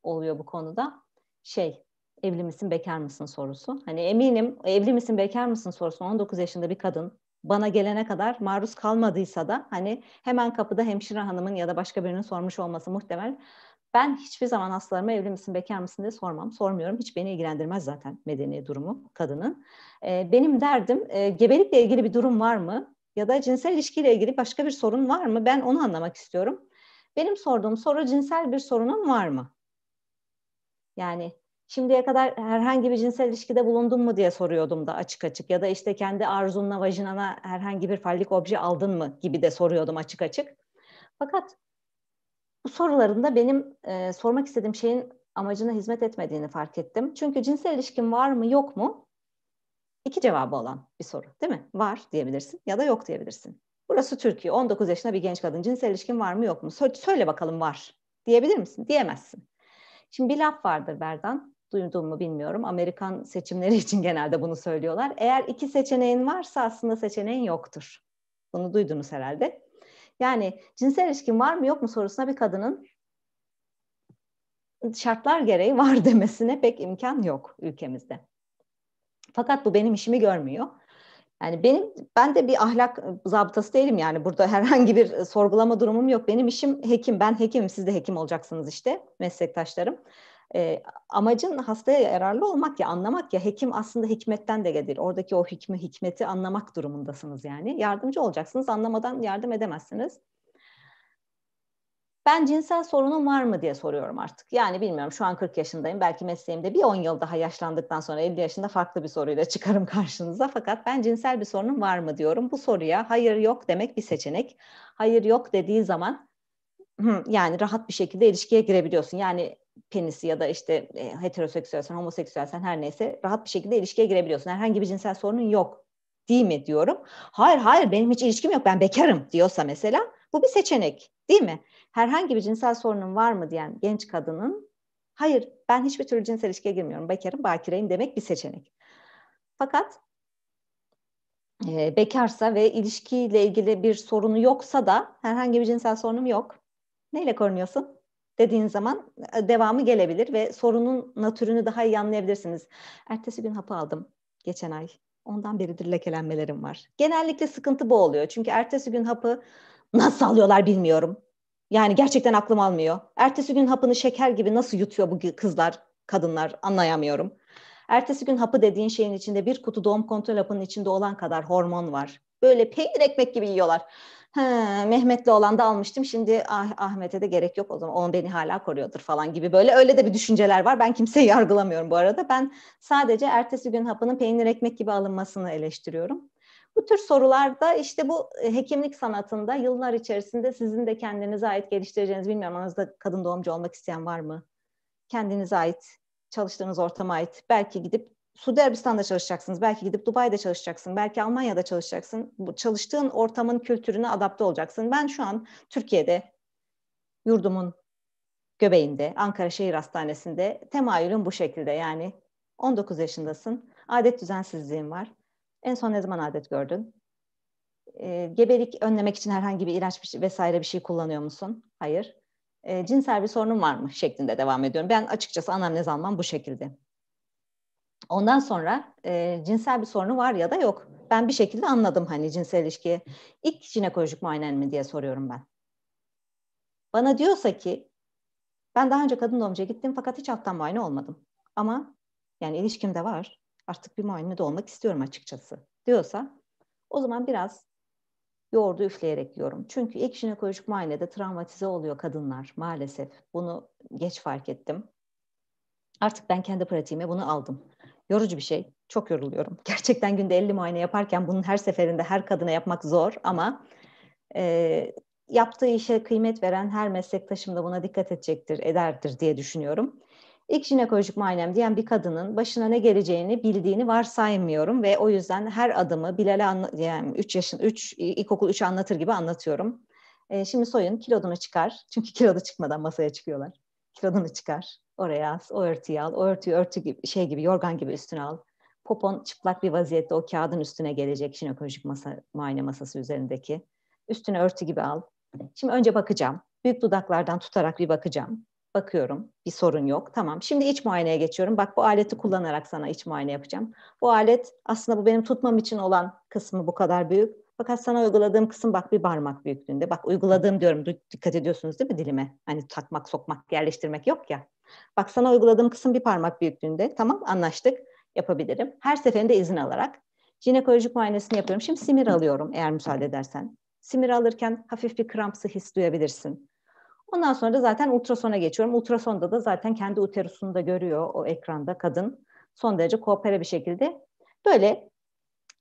Speaker 3: oluyor bu konuda. Şey, evli misin, bekar mısın sorusu. Hani eminim evli misin, bekar mısın sorusu 19 yaşında bir kadın bana gelene kadar maruz kalmadıysa da hani hemen kapıda hemşire hanımın ya da başka birinin sormuş olması muhtemel. Ben hiçbir zaman hastalarıma evli misin, bekar mısın diye sormam. Sormuyorum. Hiç beni ilgilendirmez zaten medeni durumu kadının. Ee, benim derdim e, gebelikle ilgili bir durum var mı? Ya da cinsel ilişkiyle ilgili başka bir sorun var mı? Ben onu anlamak istiyorum. Benim sorduğum soru cinsel bir sorunun var mı? Yani şimdiye kadar herhangi bir cinsel ilişkide bulundun mu diye soruyordum da açık açık ya da işte kendi arzunla vajinana herhangi bir fallik obje aldın mı gibi de soruyordum açık açık. Fakat bu sorularında benim e, sormak istediğim şeyin amacına hizmet etmediğini fark ettim. Çünkü cinsel ilişkin var mı yok mu? İki cevabı olan bir soru değil mi? Var diyebilirsin ya da yok diyebilirsin. Burası Türkiye. 19 yaşında bir genç kadın cinsel ilişkin var mı yok mu? Söyle, söyle bakalım var. Diyebilir misin? Diyemezsin. Şimdi bir laf vardır Berdan duydun mu bilmiyorum. Amerikan seçimleri (laughs) için genelde bunu söylüyorlar. Eğer iki seçeneğin varsa aslında seçeneğin yoktur. Bunu duydunuz herhalde. Yani cinsel ilişkin var mı yok mu sorusuna bir kadının şartlar gereği (laughs) var demesine pek imkan yok ülkemizde. Fakat bu benim işimi görmüyor. Yani benim ben de bir ahlak zabıtası değilim yani burada (laughs) herhangi bir sorgulama durumum yok. Benim işim hekim. Ben hekimim. Siz de hekim olacaksınız işte meslektaşlarım. E, amacın hastaya yararlı olmak ya anlamak ya hekim aslında hikmetten de gelir. Oradaki o hikme hikmeti anlamak durumundasınız yani. Yardımcı olacaksınız anlamadan yardım edemezsiniz. Ben cinsel sorunum var mı diye soruyorum artık. Yani bilmiyorum şu an 40 yaşındayım. Belki mesleğimde bir 10 yıl daha yaşlandıktan sonra 50 yaşında farklı bir soruyla çıkarım (laughs) karşınıza. Fakat ben cinsel bir sorunum var mı diyorum. Bu soruya hayır yok demek bir seçenek. Hayır yok dediği zaman yani rahat bir şekilde ilişkiye girebiliyorsun. Yani penisi ya da işte e, heteroseksüelsen, homoseksüelsen her neyse rahat bir şekilde ilişkiye girebiliyorsun. Herhangi bir cinsel sorunun yok değil mi diyorum. Hayır hayır benim hiç ilişkim yok ben bekarım diyorsa mesela bu bir seçenek değil mi? Herhangi bir cinsel sorunun var mı diyen genç kadının hayır ben hiçbir türlü cinsel ilişkiye girmiyorum bekarım bakireyim demek bir seçenek. Fakat e, bekarsa ve ilişkiyle ilgili bir sorunu yoksa da herhangi bir cinsel sorunum yok. Neyle korunuyorsun? dediğin zaman e, devamı gelebilir ve sorunun natürünü daha iyi anlayabilirsiniz. Ertesi gün hapı aldım geçen ay. Ondan beridir lekelenmelerim var. Genellikle sıkıntı bu oluyor. Çünkü ertesi gün hapı nasıl alıyorlar bilmiyorum. Yani gerçekten aklım almıyor. Ertesi gün hapını şeker gibi nasıl yutuyor bu kızlar, kadınlar anlayamıyorum. Ertesi gün hapı dediğin şeyin içinde bir kutu doğum kontrol hapının içinde olan kadar hormon var. Böyle peynir ekmek gibi yiyorlar. He, Mehmet'le olan da almıştım. Şimdi ah, Ahmet'e de gerek yok o zaman. Onun beni hala koruyordur falan gibi böyle öyle de bir düşünceler var. Ben kimseyi (laughs) yargılamıyorum bu arada. Ben sadece ertesi gün hapının peynir ekmek gibi alınmasını eleştiriyorum. Bu tür sorularda işte bu e, hekimlik sanatında yıllar içerisinde sizin de kendinize ait geliştireceğiniz bilmiyorum aranızda kadın doğumcu olmak isteyen var mı? Kendinize ait çalıştığınız ortama ait belki gidip Suudi Arabistan'da çalışacaksınız, belki gidip Dubai'de çalışacaksın, belki Almanya'da çalışacaksın. Bu çalıştığın ortamın kültürüne adapte olacaksın. Ben şu an Türkiye'de, yurdumun göbeğinde, Ankara Şehir Hastanesi'nde temayülüm bu şekilde. Yani 19 yaşındasın, adet düzensizliğin var. En son ne zaman adet gördün? E, gebelik önlemek için herhangi bir ilaç bir şey, vesaire bir şey kullanıyor musun? Hayır. E, cinsel bir sorunun var mı? Şeklinde devam ediyorum. Ben açıkçası anamnez almam bu şekilde. Ondan sonra e, cinsel bir sorunu var ya da yok. Ben bir şekilde anladım hani cinsel ilişkiye. İlk jinekolojik muayenen mi diye soruyorum ben. Bana diyorsa ki ben daha önce kadın doğumcuya gittim fakat hiç alttan muayene olmadım. Ama yani ilişkimde var. Artık bir muayene de olmak istiyorum açıkçası diyorsa o zaman biraz yoğurdu üfleyerek diyorum Çünkü ilk jinekolojik muayenede travmatize oluyor kadınlar maalesef. Bunu geç fark ettim. Artık ben kendi pratiğime bunu aldım yorucu bir şey. Çok yoruluyorum. (laughs) Gerçekten günde 50 muayene yaparken bunun her seferinde her kadına yapmak zor ama e, yaptığı işe kıymet veren her meslektaşım da buna dikkat edecektir, ederdir diye düşünüyorum. İlk jinekolojik muayenem diyen bir kadının başına ne geleceğini bildiğini varsaymıyorum ve o yüzden her adımı Bilal'e anla- yani 3 yaşın 3 ilkokul 3 anlatır gibi anlatıyorum. E, şimdi soyun kilodunu çıkar. Çünkü kilodu çıkmadan masaya çıkıyorlar. Kilodunu çıkar. Oraya as, o örtüyü al, o örtüyü örtü gibi, şey gibi, yorgan gibi üstüne al. Popon çıplak bir vaziyette o kağıdın üstüne gelecek jinekolojik masa, muayene masası üzerindeki. Üstüne örtü gibi al. Şimdi önce bakacağım. Büyük dudaklardan tutarak bir bakacağım. Bakıyorum. Bir sorun yok. Tamam. Şimdi iç muayeneye geçiyorum. Bak bu aleti kullanarak sana iç muayene yapacağım. Bu alet aslında bu benim tutmam için olan kısmı bu kadar büyük. Fakat sana uyguladığım kısım bak bir parmak büyüklüğünde. Bak uyguladığım diyorum dikkat ediyorsunuz değil mi dilime? Hani takmak, sokmak, yerleştirmek yok ya. Bak sana uyguladığım kısım bir parmak büyüklüğünde. Tamam anlaştık yapabilirim. Her seferinde izin alarak jinekolojik muayenesini yapıyorum. Şimdi simir alıyorum eğer müsaade edersen. Simir alırken hafif bir krampsı his duyabilirsin. Ondan sonra da zaten ultrasona geçiyorum. Ultrasonda da zaten kendi uterusunu da görüyor o ekranda kadın. Son derece koopere bir şekilde. Böyle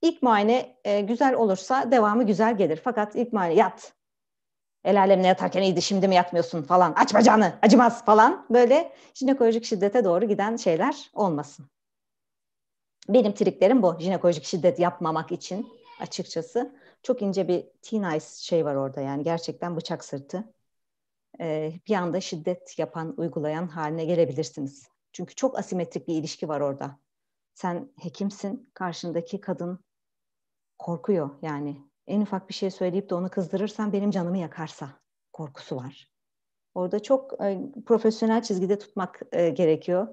Speaker 3: İlk muayene e, güzel olursa devamı güzel gelir. Fakat ilk muayene yat. El alemine yatarken iyiydi şimdi mi yatmıyorsun falan. Aç bacağını acımaz falan. Böyle jinekolojik şiddete doğru giden şeyler olmasın. Benim triklerim bu. Jinekolojik şiddet yapmamak için açıkçası. Çok ince bir teen ice şey var orada yani. Gerçekten bıçak sırtı. Ee, bir anda şiddet yapan, uygulayan haline gelebilirsiniz. Çünkü çok asimetrik bir ilişki var orada. Sen hekimsin, karşındaki kadın korkuyor yani. En ufak bir şey söyleyip de onu kızdırırsam benim canımı yakarsa korkusu var. Orada çok e, profesyonel çizgide tutmak e, gerekiyor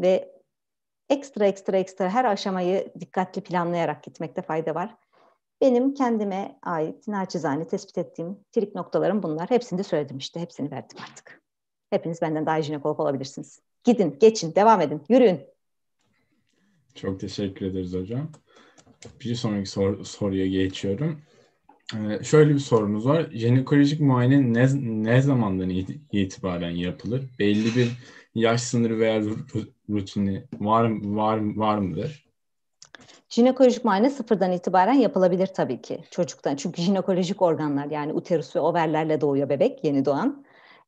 Speaker 3: ve ekstra ekstra ekstra her aşamayı dikkatli planlayarak gitmekte fayda var. Benim kendime ait naçizane tespit ettiğim trik noktalarım bunlar. Hepsini de söyledim işte. Hepsini verdim artık. Hepiniz benden daha jinekolog olabilirsiniz. Gidin, geçin, devam edin, yürüyün.
Speaker 1: Çok teşekkür ederiz hocam. Bir sonraki sor, soruya geçiyorum. Ee, şöyle bir sorumuz var. Jinekolojik muayene ne, ne zamandan itibaren yapılır? Belli bir yaş sınırı veya rutini var, var, var mıdır?
Speaker 3: Jinekolojik muayene sıfırdan itibaren yapılabilir tabii ki çocuktan. Çünkü jinekolojik organlar yani uterus ve overlerle doğuyor bebek yeni doğan.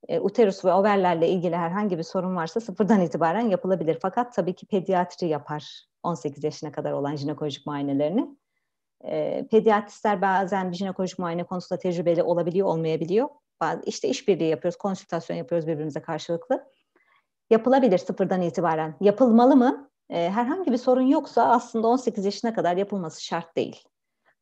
Speaker 3: E, uterus ve overlerle ilgili herhangi bir sorun varsa sıfırdan itibaren yapılabilir. Fakat tabii ki pediatri yapar 18 yaşına kadar olan jinekolojik muayenelerini. E, pediatristler bazen bir jinekolojik muayene konusunda tecrübeli olabiliyor, olmayabiliyor. Bazı, işte işbirliği yapıyoruz, konsültasyon yapıyoruz birbirimize karşılıklı. Yapılabilir sıfırdan itibaren. Yapılmalı mı? E, herhangi bir sorun yoksa aslında 18 yaşına kadar yapılması şart değil.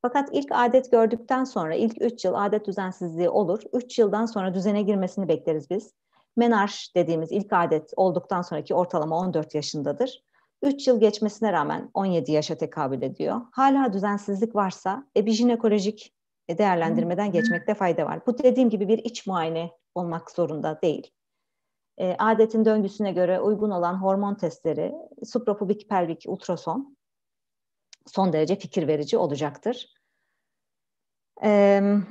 Speaker 3: Fakat ilk adet gördükten sonra ilk 3 yıl adet düzensizliği olur. 3 yıldan sonra düzene girmesini bekleriz biz. Menarş dediğimiz ilk adet olduktan sonraki ortalama 14 yaşındadır. 3 yıl geçmesine rağmen 17 yaşa tekabül ediyor. Hala düzensizlik varsa e, bir epijinekolojik e, değerlendirmeden geçmekte fayda var. Bu dediğim gibi bir iç muayene olmak zorunda değil. E, adetin döngüsüne göre uygun olan hormon testleri suprapubik pelvik ultrason son derece fikir verici olacaktır.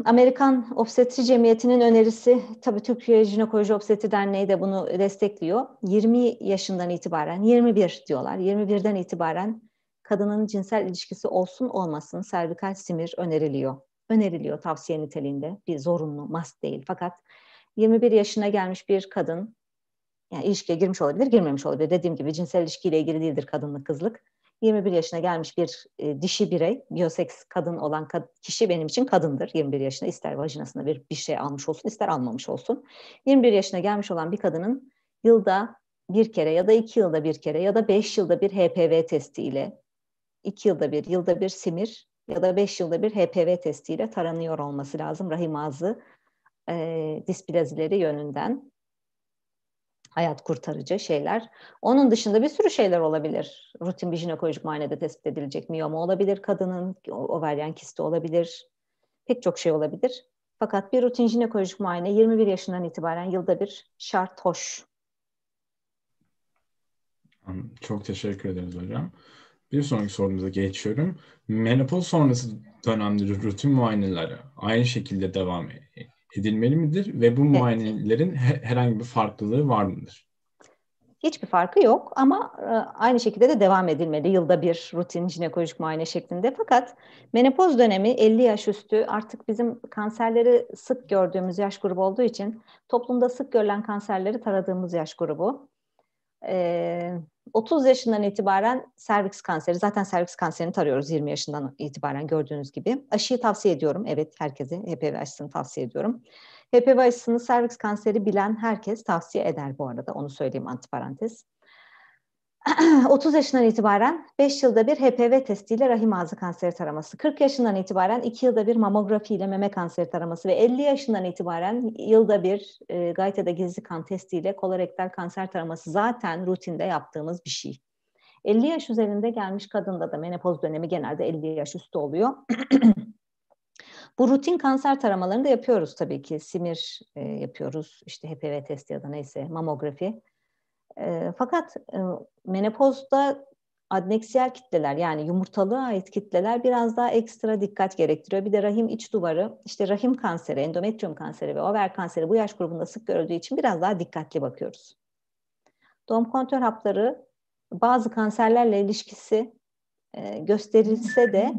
Speaker 3: Amerikan Obstetri Cemiyeti'nin önerisi, tabii Türkiye Jinekoloji Obstetri Derneği de bunu destekliyor. 20 yaşından itibaren, 21 diyorlar, 21'den itibaren kadının cinsel ilişkisi olsun olmasın servikal simir öneriliyor. Öneriliyor tavsiye niteliğinde, bir zorunlu, must değil. Fakat 21 yaşına gelmiş bir kadın, yani ilişkiye girmiş olabilir, girmemiş olabilir. Dediğim gibi cinsel ilişkiyle ilgili değildir kadınlık, kızlık. 21 yaşına gelmiş bir e, dişi birey, biyoseks kadın olan kad- kişi benim için kadındır. 21 yaşına ister vajinasına bir, bir şey almış olsun ister almamış olsun. 21 yaşına gelmiş olan bir kadının yılda bir kere ya da iki yılda bir kere ya da beş yılda bir HPV testiyle, iki yılda bir, yılda bir simir ya da beş yılda bir HPV testiyle taranıyor olması lazım rahim ağzı e, displazileri yönünden hayat kurtarıcı şeyler. Onun dışında bir sürü şeyler olabilir. Rutin bir jinekolojik muayenede tespit edilecek miyoma olabilir kadının, overyen kisti olabilir. Pek çok şey olabilir. Fakat bir rutin jinekolojik muayene 21 yaşından itibaren yılda bir şart
Speaker 1: hoş. Çok teşekkür ederiz hocam. Bir sonraki sorumuza geçiyorum. Menopoz sonrası dönemde rutin muayeneler aynı şekilde devam e, edilmeli midir ve bu evet. muayenelerin herhangi bir farklılığı var mıdır?
Speaker 3: Hiçbir farkı yok ama e, aynı şekilde de devam edilmeli yılda bir rutin jinekolojik muayene şeklinde. Fakat menopoz dönemi 50 yaş üstü artık bizim kanserleri sık gördüğümüz yaş grubu olduğu için toplumda sık görülen kanserleri taradığımız yaş grubu. Ee, 30 yaşından itibaren serviks kanseri, zaten serviks kanserini tarıyoruz 20 yaşından itibaren gördüğünüz gibi. Aşıyı tavsiye ediyorum. Evet herkese HPV aşısını tavsiye ediyorum. HPV aşısını serviks kanseri bilen herkes tavsiye eder bu arada. Onu söyleyeyim antiparantez. 30 (clears throat) yaşından itibaren 5 yılda bir HPV testiyle rahim ağzı kanseri taraması, 40 yaşından itibaren 2 yılda bir mamografi ile meme kanseri taraması ve 50 yaşından itibaren yılda bir e, gaytede gizli kan testiyle kolorektal kanser taraması zaten rutinde yaptığımız bir şey. 50 yaş üzerinde gelmiş kadında da menopoz dönemi genelde 50 yaş üstü oluyor. (clears throat) Bu rutin kanser taramalarını da yapıyoruz tabii ki. Simir e, yapıyoruz, işte HPV testi ya da neyse mamografi fakat menopozda adneksiyel kitleler yani yumurtalığa ait kitleler biraz daha ekstra dikkat gerektiriyor. Bir de rahim iç duvarı, işte rahim kanseri, endometrium kanseri ve over kanseri bu yaş grubunda sık görüldüğü için biraz daha dikkatli bakıyoruz. Doğum kontör hapları bazı kanserlerle ilişkisi gösterilse de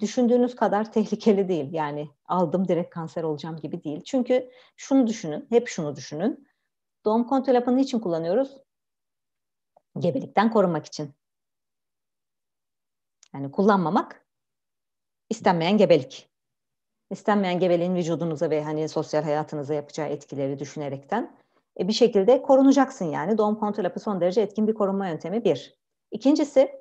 Speaker 3: düşündüğünüz kadar tehlikeli değil. Yani aldım direkt kanser olacağım gibi değil. Çünkü şunu düşünün, hep şunu düşünün. Doğum kontrol hapını niçin kullanıyoruz? Gebelikten korunmak için. Yani kullanmamak istenmeyen gebelik. İstenmeyen gebeliğin vücudunuza ve hani sosyal hayatınıza yapacağı etkileri düşünerekten e, bir şekilde korunacaksın yani. Doğum kontrol hapı son derece etkin bir korunma yöntemi bir. İkincisi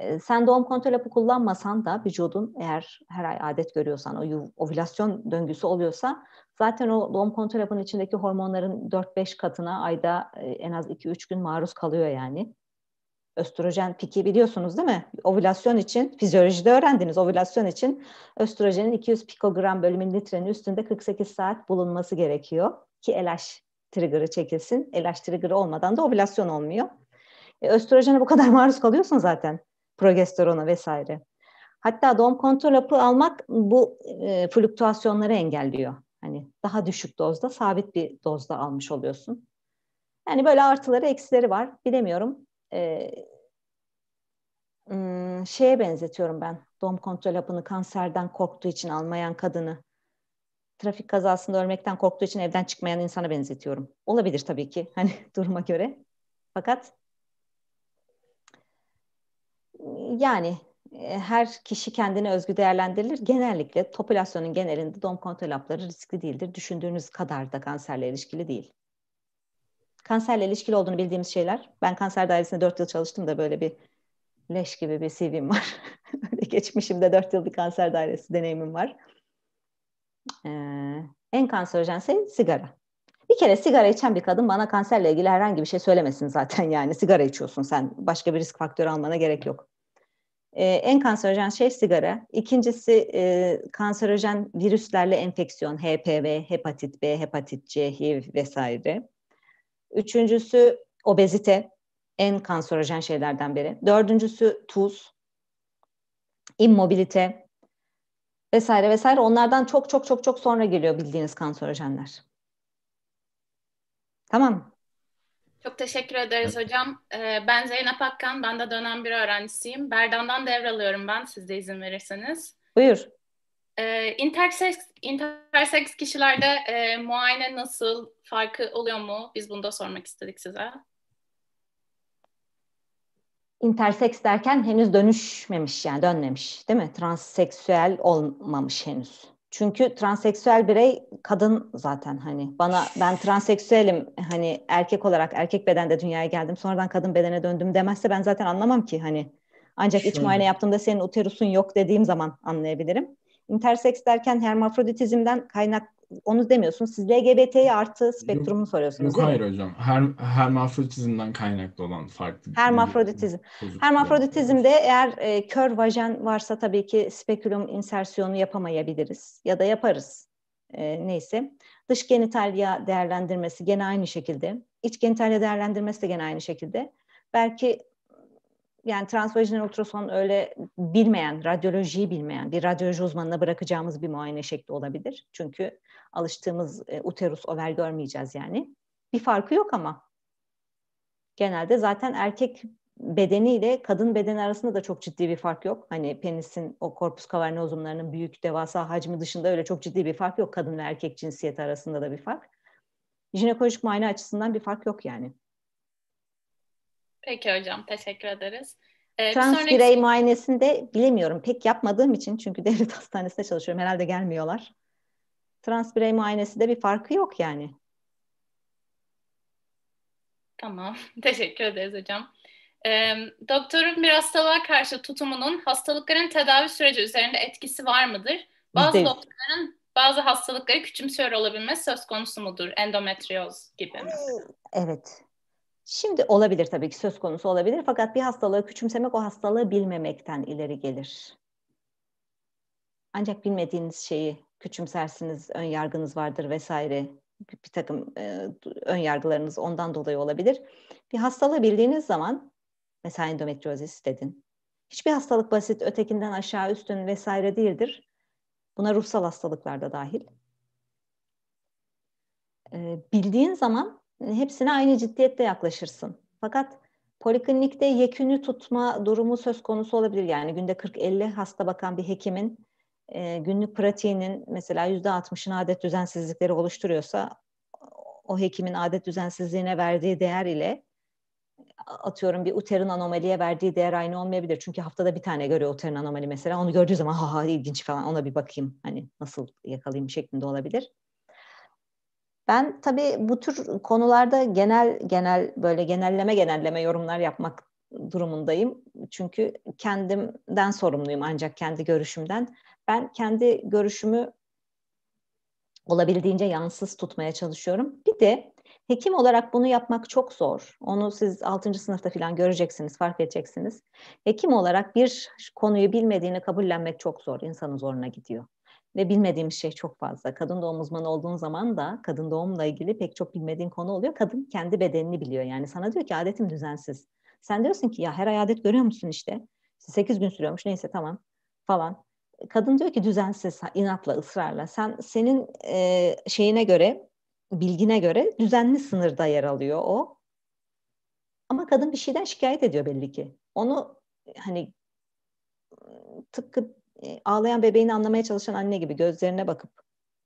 Speaker 3: ee, sen doğum kontrol hapı kullanmasan da vücudun eğer her ay adet görüyorsan, o ovülasyon döngüsü oluyorsa zaten o doğum kontrol hapının içindeki hormonların 4-5 katına ayda e, en az 2-3 gün maruz kalıyor yani. Östrojen piki biliyorsunuz değil mi? Ovülasyon için, fizyolojide öğrendiniz ovülasyon için östrojenin 200 pikogram bölümü litrenin üstünde 48 saat bulunması gerekiyor ki elaş trigger'ı çekilsin. Elaş trigger'ı olmadan da ovülasyon olmuyor. E, östrojene bu kadar (laughs) maruz kalıyorsun zaten progesterona vesaire. Hatta doğum kontrol hapı almak bu e, fluktuasyonları engelliyor. Hani daha düşük dozda, sabit bir dozda almış oluyorsun. Yani böyle artıları, eksileri var. Bilemiyorum. E, hmm, şeye benzetiyorum ben. Doğum kontrol hapını kanserden korktuğu için almayan kadını. Trafik kazasında ölmekten korktuğu için evden çıkmayan insana benzetiyorum. Olabilir tabii ki. Hani (laughs) duruma göre. Fakat yani e, her kişi kendine özgü değerlendirilir. Genellikle popülasyonun genelinde doğum kontrol hapları riskli değildir. Düşündüğünüz kadar da kanserle ilişkili değil. Kanserle ilişkili olduğunu bildiğimiz şeyler. Ben kanser dairesinde dört yıl çalıştım da böyle bir leş gibi bir CV'm var. (laughs) Geçmişimde 4 yıllık kanser dairesi deneyimim var. Ee, en kanserojen şey sigara. Bir kere sigara içen bir kadın bana kanserle ilgili herhangi bir şey söylemesin zaten yani. Sigara içiyorsun sen. Başka bir risk faktörü almana gerek yok. Ee, en kanserojen şey sigara. İkincisi e, kanserojen virüslerle enfeksiyon, HPV, hepatit B, hepatit C, HIV vesaire. Üçüncüsü obezite, en kanserojen şeylerden biri. Dördüncüsü tuz, immobilite vesaire vesaire. Onlardan çok çok çok çok sonra geliyor bildiğiniz kanserojenler.
Speaker 4: Tamam çok teşekkür ederiz evet. hocam. Ee, ben Zeynep Akkan, ben de dönem bir öğrencisiyim. Berdan'dan devralıyorum ben, siz de izin verirseniz. Buyur. Ee, intersex, intersex kişilerde e, muayene nasıl, farkı oluyor mu? Biz bunu da sormak istedik size.
Speaker 3: İnterseks derken henüz dönüşmemiş yani dönmemiş değil mi? Transseksüel olmamış henüz. Çünkü transseksüel birey kadın zaten hani bana ben transseksüelim hani erkek olarak erkek bedende dünyaya geldim sonradan kadın bedene döndüm demezse ben zaten anlamam ki hani. Ancak Şöyle. iç muayene yaptığımda senin uterusun yok dediğim zaman anlayabilirim interseks derken hermafroditizmden kaynak onu demiyorsunuz. Siz LGBT artı spektrumunu soruyorsunuz. Yok hayır
Speaker 1: hocam. Her, hermafroditizmden kaynaklı olan farklı. Hermafroditizm.
Speaker 3: Hermafroditizmde eğer e, kör vajen varsa tabii ki spekülum insersiyonu yapamayabiliriz. Ya da yaparız. E, neyse. Dış genitalya değerlendirmesi gene aynı şekilde. İç genitalya değerlendirmesi de gene aynı şekilde. Belki yani transvajinal ultrason öyle bilmeyen, radyolojiyi bilmeyen bir radyoloji uzmanına bırakacağımız bir muayene şekli olabilir. Çünkü alıştığımız e, uterus over görmeyeceğiz yani. Bir farkı yok ama. Genelde zaten erkek bedeniyle kadın bedeni arasında da çok ciddi bir fark yok. Hani penisin o korpus kavernosumlarının büyük devasa hacmi dışında öyle çok ciddi bir fark yok. Kadın ve erkek cinsiyeti arasında da bir fark. Jinekolojik muayene açısından bir fark yok yani.
Speaker 4: Peki hocam teşekkür ederiz. Ee, Trans sonraki... birey
Speaker 3: muayenesinde bilemiyorum pek yapmadığım için çünkü (laughs) devlet hastanesinde çalışıyorum herhalde gelmiyorlar. Trans birey muayenesi de bir farkı yok yani.
Speaker 4: Tamam (laughs) teşekkür ederiz hocam. Ee, doktorun bir hastalığa karşı tutumunun hastalıkların tedavi süreci üzerinde etkisi var mıdır? Bazı Değil. doktorların bazı hastalıkları küçümsüyor olabilmesi söz konusu mudur? Endometrioz gibi mi?
Speaker 3: Evet. Şimdi olabilir tabii ki söz konusu olabilir fakat bir hastalığı küçümsemek o hastalığı bilmemekten ileri gelir. Ancak bilmediğiniz şeyi küçümsersiniz, ön yargınız vardır vesaire bir takım e, ön yargılarınız ondan dolayı olabilir. Bir hastalığı bildiğiniz zaman mesela endometriozis dedin. Hiçbir hastalık basit, ötekinden aşağı üstün vesaire değildir. Buna ruhsal hastalıklar da dahil. E, bildiğin zaman hepsine aynı ciddiyetle yaklaşırsın. Fakat poliklinikte yekünü tutma durumu söz konusu olabilir. Yani günde 40-50 hasta bakan bir hekimin e, günlük pratiğinin mesela %60'ın adet düzensizlikleri oluşturuyorsa o hekimin adet düzensizliğine verdiği değer ile atıyorum bir uterin anomaliye verdiği değer aynı olmayabilir. Çünkü haftada bir tane görüyor uterin anomali mesela. Onu gördüğü zaman ha ha ilginç falan ona bir bakayım hani nasıl yakalayayım şeklinde olabilir. Ben tabii bu tür konularda genel genel böyle genelleme genelleme yorumlar yapmak durumundayım. Çünkü kendimden sorumluyum ancak kendi görüşümden. Ben kendi görüşümü olabildiğince yansız tutmaya çalışıyorum. Bir de hekim olarak bunu yapmak çok zor. Onu siz 6. sınıfta falan göreceksiniz, fark edeceksiniz. Hekim olarak bir konuyu bilmediğini kabullenmek çok zor. İnsanın zoruna gidiyor ve bilmediğimiz şey çok fazla. Kadın doğum uzmanı olduğun zaman da kadın doğumla ilgili pek çok bilmediğin konu oluyor. Kadın kendi bedenini biliyor yani sana diyor ki adetim düzensiz. Sen diyorsun ki ya her ay adet görüyor musun işte? 8 gün sürüyormuş neyse tamam falan. Kadın diyor ki düzensiz inatla ısrarla. Sen senin e, şeyine göre bilgine göre düzenli sınırda yer alıyor o. Ama kadın bir şeyden şikayet ediyor belli ki. Onu hani tıpkı ağlayan bebeğini anlamaya çalışan anne gibi gözlerine bakıp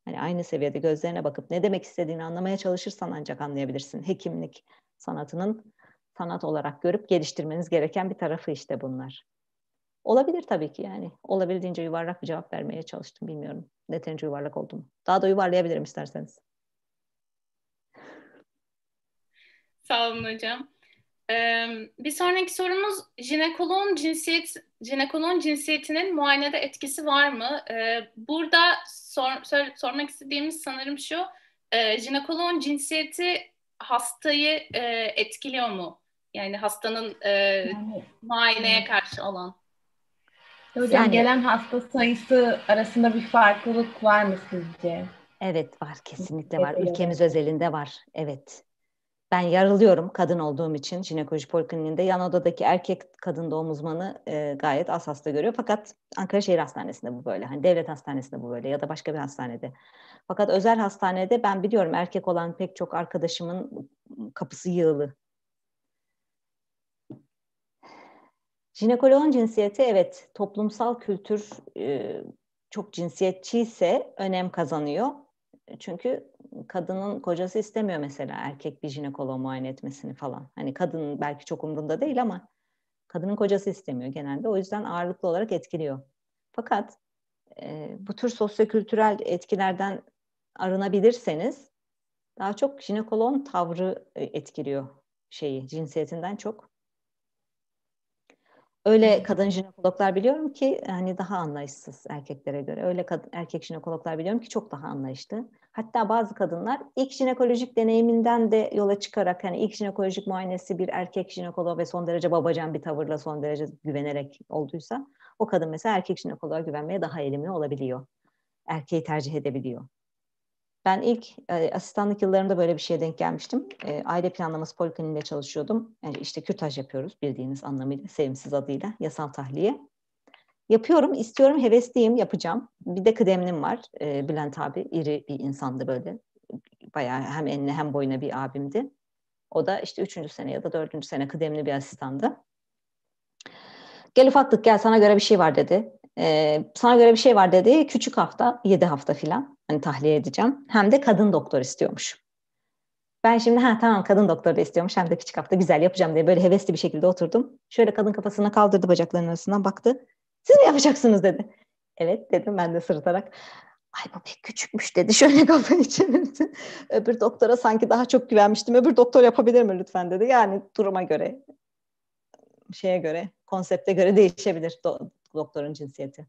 Speaker 3: hani aynı seviyede gözlerine bakıp ne demek istediğini anlamaya çalışırsan ancak anlayabilirsin. Hekimlik sanatının sanat olarak görüp geliştirmeniz gereken bir tarafı işte bunlar. Olabilir tabii ki yani. Olabildiğince yuvarlak bir cevap vermeye çalıştım. Bilmiyorum yeterince yuvarlak oldum. Daha da yuvarlayabilirim isterseniz.
Speaker 4: Sağ olun hocam. Ee, bir sonraki sorumuz jinekoloğun cinsiyet jinekoloğun cinsiyetinin muayenede etkisi var mı? Ee, burada sor, sor, sormak istediğimiz sanırım şu e, jinekoloğun cinsiyeti hastayı e, etkiliyor mu? Yani hastanın e, yani, muayeneye karşı olan.
Speaker 2: Hocam yani, gelen hasta sayısı arasında bir farklılık
Speaker 3: var mı sizce? Evet var kesinlikle var. Ülkemiz özelinde var. Evet ben yarılıyorum kadın olduğum için jinekoloji polikliniğinde. Yan odadaki erkek kadın doğum uzmanı e, gayet az hasta görüyor. Fakat Ankara Şehir Hastanesi'nde bu böyle. Hani devlet hastanesinde bu böyle ya da başka bir hastanede. Fakat özel hastanede ben biliyorum erkek olan pek çok arkadaşımın kapısı yığılı. Jinekoloğun cinsiyeti evet toplumsal kültür e, çok cinsiyetçi ise önem kazanıyor. Çünkü kadının kocası istemiyor mesela erkek bir jinekoloğa muayene etmesini falan. Hani kadının belki çok umrunda değil ama kadının kocası istemiyor genelde. O yüzden ağırlıklı olarak etkiliyor. Fakat e, bu tür sosyokültürel etkilerden arınabilirseniz daha çok jinekoloğun tavrı e, etkiliyor şeyi cinsiyetinden çok. Öyle kadın jinekologlar biliyorum ki hani daha anlayışsız erkeklere göre. Öyle kadın, erkek jinekologlar biliyorum ki çok daha anlayışlı. Hatta bazı kadınlar ilk jinekolojik deneyiminden de yola çıkarak hani ilk jinekolojik muayenesi bir erkek jinekoloğa ve son derece babacan bir tavırla son derece güvenerek olduysa o kadın mesela erkek jinekoloğa güvenmeye daha elimli olabiliyor. Erkeği tercih edebiliyor. Ben ilk e, asistanlık yıllarımda böyle bir şeye denk gelmiştim. E, aile planlaması polikliniğinde çalışıyordum. Yani işte kürtaj yapıyoruz bildiğiniz anlamıyla, sevimsiz adıyla, yasal tahliye. Yapıyorum, istiyorum, hevesliyim, yapacağım. Bir de kıdemlim var. E, Bülent abi iri bir insandı böyle. Bayağı hem enine hem boyuna bir abimdi. O da işte üçüncü sene ya da dördüncü sene kıdemli bir asistandı. Gel ufaklık gel sana göre bir şey var dedi. Ee, sana göre bir şey var dedi. Küçük hafta, yedi hafta filan hani tahliye edeceğim. Hem de kadın doktor istiyormuş. Ben şimdi ha tamam kadın doktor da istiyormuş hem de küçük hafta güzel yapacağım diye böyle hevesli bir şekilde oturdum. Şöyle kadın kafasına kaldırdı bacaklarının arasından baktı. Siz mi yapacaksınız dedi. Evet dedim ben de sırıtarak. Ay bu pek küçükmüş dedi (laughs) şöyle kafayı çevirdi. Öbür doktora sanki daha çok güvenmiştim. Öbür doktor yapabilir mi lütfen dedi. Yani duruma göre, şeye göre, konsepte göre değişebilir do- doktorun cinsiyeti.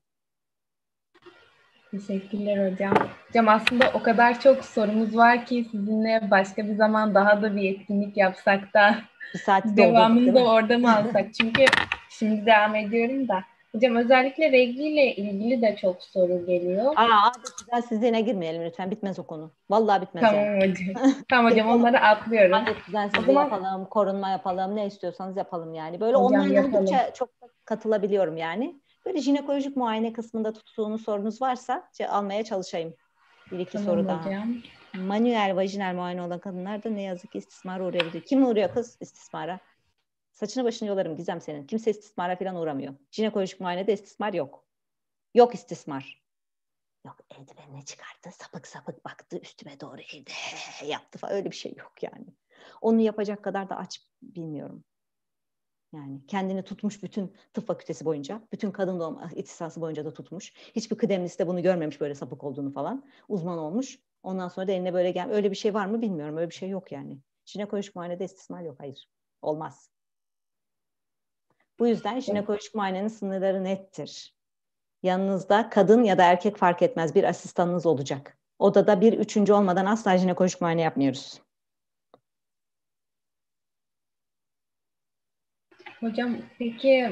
Speaker 2: Teşekkürler hocam. Hocam aslında o kadar çok sorumuz var ki sizinle başka bir zaman daha da bir etkinlik yapsak da bir saat devamını da orada mı alsak? Çünkü şimdi devam ediyorum da. Hocam özellikle regli ilgili de çok soru geliyor. Aa, güzel sizliğine girmeyelim lütfen. Bitmez o konu. Vallahi bitmez. Tamam yani. hocam. tamam hocam onları atlıyorum.
Speaker 3: Hadi güzel sizliği zaman... yapalım, korunma yapalım, ne istiyorsanız yapalım yani. Böyle hocam, online oldukça çok katılabiliyorum yani. Böyle jinekolojik muayene kısmında tuttuğunuz sorunuz varsa almaya çalışayım. Bir iki tamam, soru daha. Hocam. Manuel vajinal muayene olan kadınlar da ne yazık ki istismara uğrayabiliyor. Kim uğruyor kız istismara? Saçını başını yolarım Gizem senin. Kimse istismara falan uğramıyor. Jinekolojik muayenede istismar yok. Yok istismar. Yok eldivenini çıkarttı sapık sapık baktı üstüme doğru evde yaptı falan öyle bir şey yok yani. Onu yapacak kadar da aç bilmiyorum. Yani kendini tutmuş bütün tıp fakültesi boyunca, bütün kadın doğum ihtisası boyunca da tutmuş. Hiçbir kıdemlisi de bunu görmemiş böyle sapık olduğunu falan. Uzman olmuş. Ondan sonra da eline böyle gel. Öyle bir şey var mı bilmiyorum. Öyle bir şey yok yani. Jinekolojik muayenede istismar yok. Hayır. Olmaz. Bu yüzden jinekolojik muayenenin sınırları nettir. Yanınızda kadın ya da erkek fark etmez bir asistanınız olacak. Odada bir üçüncü olmadan asla jinekolojik muayene yapmıyoruz.
Speaker 2: Hocam peki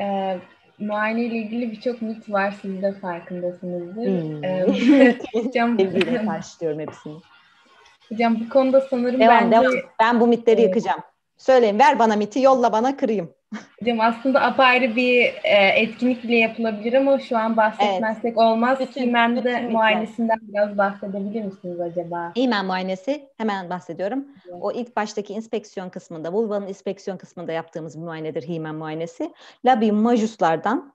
Speaker 2: e, muayene ile ilgili birçok mit var. Siz de farkındasınızdır. Hmm. E, (laughs) hocam sevgiyle (laughs) karşılıyorum hepsini. Hocam bu konuda sanırım devam, bence... Devam. Ben bu mitleri e, yıkacağım. Söyleyin ver bana miti yolla bana kırayım. Hocam aslında apayrı bir e, etkinlik bile yapılabilir ama şu an bahsetmezsek evet. olmaz. Bütün, İmen de muayenesinden biraz bahsedebilir misiniz acaba? İmen muayenesi hemen bahsediyorum. Evet. O ilk
Speaker 3: baştaki inspeksiyon kısmında, vulvanın inspeksiyon kısmında yaptığımız bir muayenedir himen muayenesi. Labium majuslardan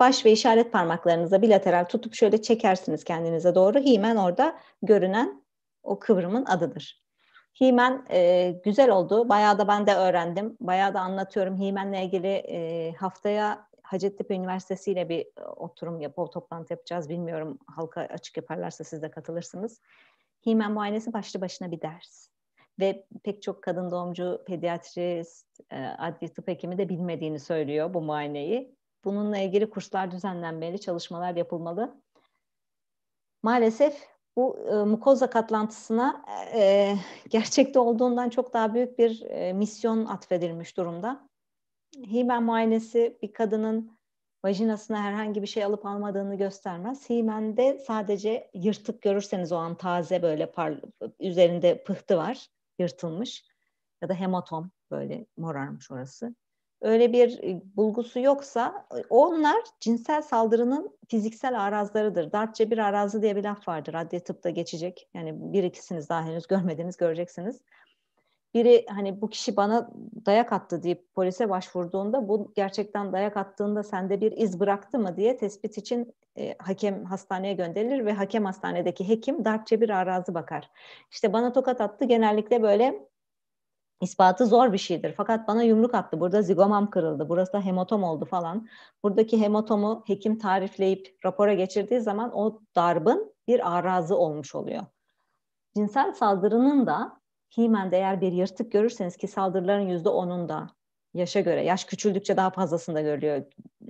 Speaker 3: baş ve işaret parmaklarınıza bilateral tutup şöyle çekersiniz kendinize doğru. Himen orada görünen o kıvrımın adıdır. Himen e, güzel oldu. Bayağı da ben de öğrendim. Bayağı da anlatıyorum. Himen'le ilgili e, haftaya Hacettepe Üniversitesi ile bir e, oturum yapıp toplantı yapacağız. Bilmiyorum halka açık yaparlarsa siz de katılırsınız. Himen muayenesi başlı başına bir ders. Ve pek çok kadın doğumcu, pediatrist, e, adli tıp hekimi de bilmediğini söylüyor bu muayeneyi. Bununla ilgili kurslar düzenlenmeli, çalışmalar yapılmalı. Maalesef bu e, mukoza katlantısına e, gerçekte olduğundan çok daha büyük bir e, misyon atfedilmiş durumda. Himen muayenesi bir kadının vajinasına herhangi bir şey alıp almadığını göstermez. Himende sadece yırtık görürseniz o an taze böyle par, üzerinde pıhtı var, yırtılmış ya da hematom böyle morarmış orası öyle bir e, bulgusu yoksa e, onlar cinsel saldırının fiziksel arazlarıdır. Darpça bir arazi diye bir laf vardır. Adliye tıpta geçecek. Yani bir ikisiniz daha henüz görmediniz göreceksiniz. Biri hani bu kişi bana dayak attı deyip polise başvurduğunda bu gerçekten dayak attığında sende bir iz bıraktı mı diye tespit için e, hakem hastaneye gönderilir ve hakem hastanedeki hekim darpça bir arazi bakar. İşte bana tokat attı genellikle böyle ispatı zor bir şeydir. Fakat bana yumruk attı. Burada zigomam kırıldı. Burası da hematom oldu falan. Buradaki hematomu hekim tarifleyip rapora geçirdiği zaman o darbın bir arazı olmuş oluyor. Cinsel saldırının da himen eğer bir yırtık görürseniz ki saldırıların yüzde onunda yaşa göre, yaş küçüldükçe daha fazlasında görülüyor.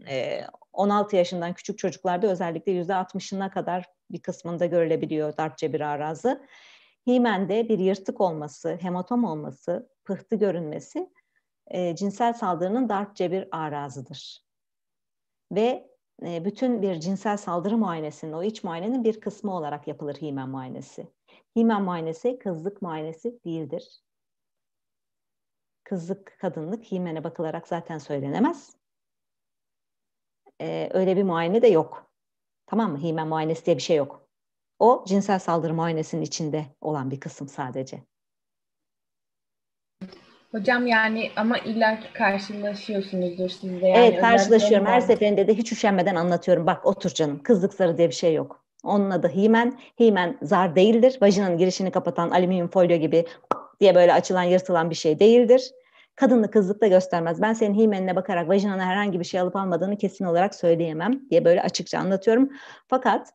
Speaker 3: E, ee, 16 yaşından küçük çocuklarda özellikle yüzde altmışına kadar bir kısmında görülebiliyor darp bir arazı himende bir yırtık olması, hematom olması, pıhtı görünmesi e, cinsel saldırının darp cebir arazıdır. Ve e, bütün bir cinsel saldırı muayenesinin, o iç muayenenin bir kısmı olarak yapılır himen muayenesi. Himen muayenesi kızlık muayenesi değildir. Kızlık, kadınlık himene bakılarak zaten söylenemez. E, öyle bir muayene de yok. Tamam mı? Himen muayenesi diye bir şey yok. O cinsel saldırı muayenesinin içinde olan bir kısım sadece.
Speaker 2: Hocam yani ama illaki karşılaşıyorsunuzdur siz de. Yani evet karşılaşıyorum. Her
Speaker 3: seferinde de hiç üşenmeden anlatıyorum. Bak otur canım. Kızlık zarı diye bir şey yok. Onun adı himen. Himen zar değildir. Vajinanın girişini kapatan alüminyum folyo gibi diye böyle açılan yırtılan bir şey değildir. Kadınlık kızlık da göstermez. Ben senin himenine bakarak vajinana herhangi bir şey alıp almadığını kesin olarak söyleyemem diye böyle açıkça anlatıyorum. Fakat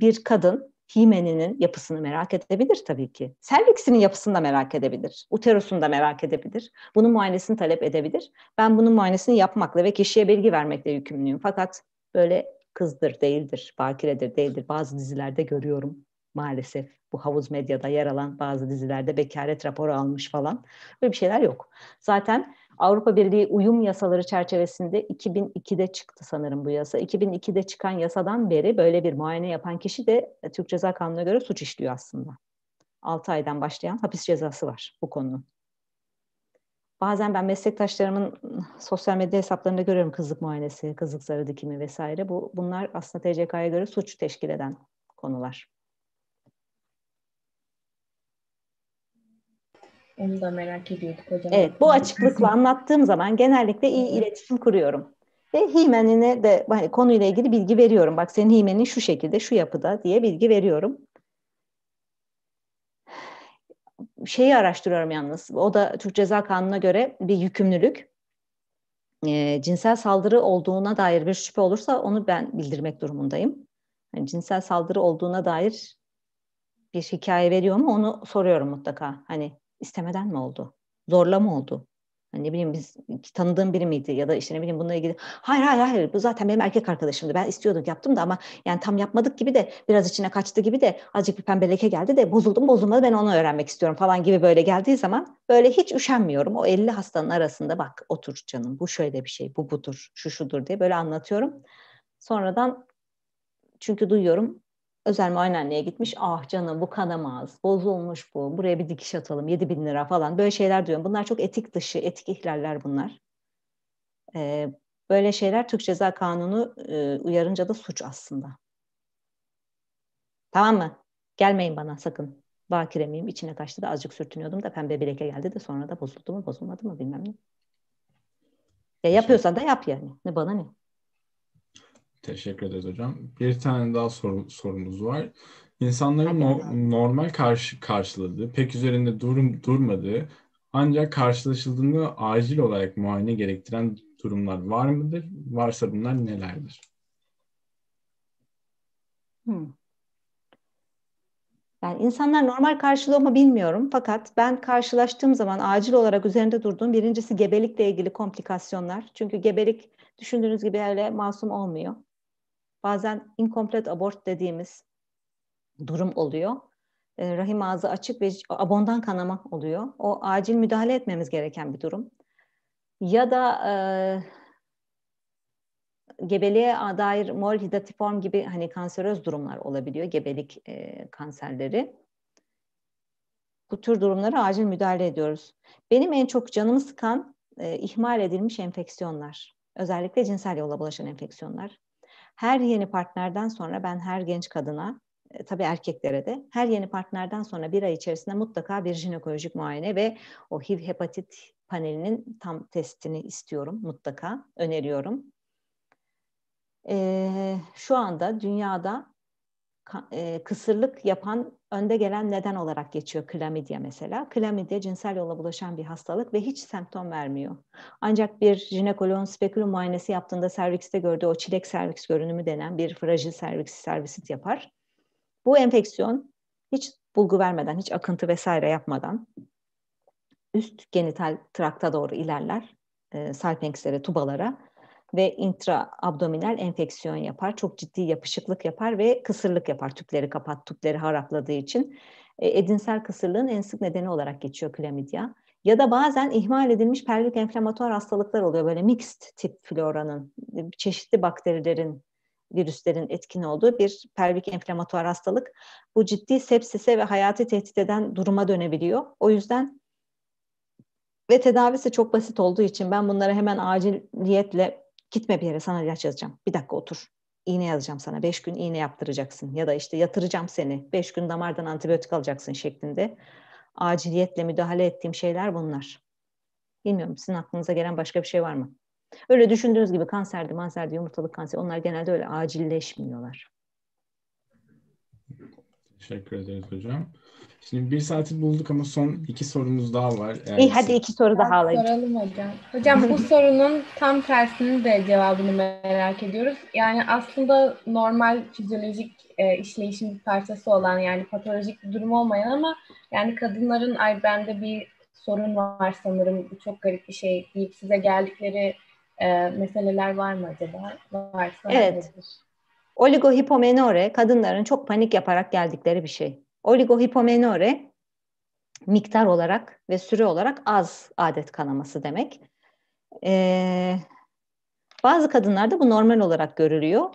Speaker 3: bir kadın himeninin yapısını merak edebilir tabii ki. Serviksinin yapısını da merak edebilir. Uterusunu da merak edebilir. Bunun muayenesini talep edebilir. Ben bunun muayenesini yapmakla ve kişiye bilgi vermekle yükümlüyüm. Fakat böyle kızdır değildir, bakiredir değildir. Bazı dizilerde görüyorum maalesef bu havuz medyada yer alan bazı dizilerde bekaret raporu almış falan. Böyle bir şeyler yok. Zaten Avrupa Birliği uyum yasaları çerçevesinde 2002'de çıktı sanırım bu yasa. 2002'de çıkan yasadan beri böyle bir muayene yapan kişi de e, Türk Ceza Kanunu'na göre suç işliyor aslında. 6 aydan başlayan hapis cezası var bu konunun. Bazen ben meslektaşlarımın sosyal medya hesaplarında görüyorum kızlık muayenesi, kızlık zarı dikimi vesaire. Bu, bunlar aslında TCK'ya göre suç teşkil eden konular.
Speaker 2: Onu da merak ediyorduk hocam. Evet,
Speaker 3: bu açıklıkla anlattığım zaman genellikle iyi iletişim kuruyorum. Ve himenine de hani konuyla ilgili bilgi veriyorum. Bak senin himenin şu şekilde, şu yapıda diye bilgi veriyorum. Şeyi araştırıyorum yalnız. O da Türk Ceza Kanunu'na göre bir yükümlülük. E, cinsel saldırı olduğuna dair bir şüphe olursa onu ben bildirmek durumundayım. Yani cinsel saldırı olduğuna dair bir hikaye veriyor mu onu soruyorum mutlaka. Hani istemeden mi oldu? Zorla mı oldu? Hani ne bileyim biz tanıdığım biri miydi ya da işte ne bileyim bununla ilgili hayır hayır hayır bu zaten benim erkek arkadaşımdı ben istiyordum yaptım da ama yani tam yapmadık gibi de biraz içine kaçtı gibi de azıcık bir pembe leke geldi de bozuldum bozulmadı ben onu öğrenmek istiyorum falan gibi böyle geldiği zaman böyle hiç üşenmiyorum o 50 hastanın arasında bak otur canım bu şöyle bir şey bu budur şu şudur diye böyle anlatıyorum sonradan çünkü duyuyorum özel muayenehaneye gitmiş. Ah canım bu kanamaz, bozulmuş bu, buraya bir dikiş atalım 7 bin lira falan böyle şeyler diyorum. Bunlar çok etik dışı, etik ihlaller bunlar. Ee, böyle şeyler Türk Ceza Kanunu e, uyarınca da suç aslında. Tamam mı? Gelmeyin bana sakın. Bakire miyim? İçine kaçtı da azıcık sürtünüyordum da pembe bir leke geldi de sonra da bozuldu mu bozulmadı mı bilmem ne. Ya şey yapıyorsan da yap yani. Ne bana ne.
Speaker 1: Teşekkür ederiz hocam. Bir tane daha soru, sorumuz var. İnsanların no, normal karşı karşıladığı, pek üzerinde durum durmadığı ancak karşılaşıldığında acil olarak muayene gerektiren durumlar var mıdır? Varsa bunlar nelerdir? Hmm.
Speaker 3: Yani insanlar normal karşılıyor mu bilmiyorum fakat ben karşılaştığım zaman acil olarak üzerinde durduğum birincisi gebelikle ilgili komplikasyonlar. Çünkü gebelik düşündüğünüz gibi öyle masum olmuyor bazen incomplete abort dediğimiz durum oluyor. E, rahim ağzı açık ve abondan kanama oluyor. O acil müdahale etmemiz gereken bir durum. Ya da e, gebeliğe dair mol hidatiform gibi hani kanseröz durumlar olabiliyor, gebelik e, kanserleri. Bu tür durumlara acil müdahale ediyoruz. Benim en çok canımı sıkan e, ihmal edilmiş enfeksiyonlar. Özellikle cinsel yolla bulaşan enfeksiyonlar her yeni partnerden sonra ben her genç kadına e, tabii erkeklere de her yeni partnerden sonra bir ay içerisinde mutlaka bir jinekolojik muayene ve o HIV hepatit panelinin tam testini istiyorum mutlaka öneriyorum. Ee, şu anda dünyada e, kısırlık yapan önde gelen neden olarak geçiyor klamidya mesela. Klamidya cinsel yolla bulaşan bir hastalık ve hiç semptom vermiyor. Ancak bir jinekoloğun spekulum muayenesi yaptığında servikste gördüğü o çilek serviks görünümü denen bir fragil serviks servisit yapar. Bu enfeksiyon hiç bulgu vermeden, hiç akıntı vesaire yapmadan üst genital trakta doğru ilerler. E, salpenkslere, tubalara ve intraabdominal enfeksiyon yapar. Çok ciddi yapışıklık yapar ve kısırlık yapar. Tüpleri kapat, tüpleri harapladığı için. E, edinsel kısırlığın en sık nedeni olarak geçiyor klamidya. Ya da bazen ihmal edilmiş pelvik enflamatuar hastalıklar oluyor. Böyle mixed tip floranın, e, çeşitli bakterilerin virüslerin etkin olduğu bir pelvik enflamatuar hastalık. Bu ciddi sepsise ve hayatı tehdit eden duruma dönebiliyor. O yüzden ve tedavisi çok basit olduğu için ben bunları hemen aciliyetle Gitme bir yere sana ilaç yazacağım. Bir dakika otur. İğne yazacağım sana. Beş gün iğne yaptıracaksın. Ya da işte yatıracağım seni. Beş gün damardan antibiyotik alacaksın şeklinde. Aciliyetle müdahale ettiğim şeyler bunlar. Bilmiyorum sizin aklınıza gelen başka bir şey var mı? Öyle düşündüğünüz gibi kanserdi, manserdi, yumurtalık kanseri onlar genelde öyle acilleşmiyorlar.
Speaker 1: Teşekkür ederiz hocam. Şimdi bir saati bulduk ama son iki sorumuz daha var.
Speaker 3: Eğer İyi hadi
Speaker 2: iki soru daha alayım. Soralım hocam. Hocam bu (laughs) sorunun tam tersini de cevabını merak ediyoruz. Yani aslında normal fizyolojik e, işleyişin bir parçası olan yani patolojik bir durum olmayan ama yani kadınların ay bende bir sorun var sanırım bu çok garip bir şey deyip size geldikleri e, meseleler var mı acaba? Varsa evet. Nedir?
Speaker 3: Oligohipomenore kadınların çok panik yaparak geldikleri bir şey. Oligohipomenore miktar olarak ve süre olarak az adet kanaması demek. Ee, bazı kadınlarda bu normal olarak görülüyor.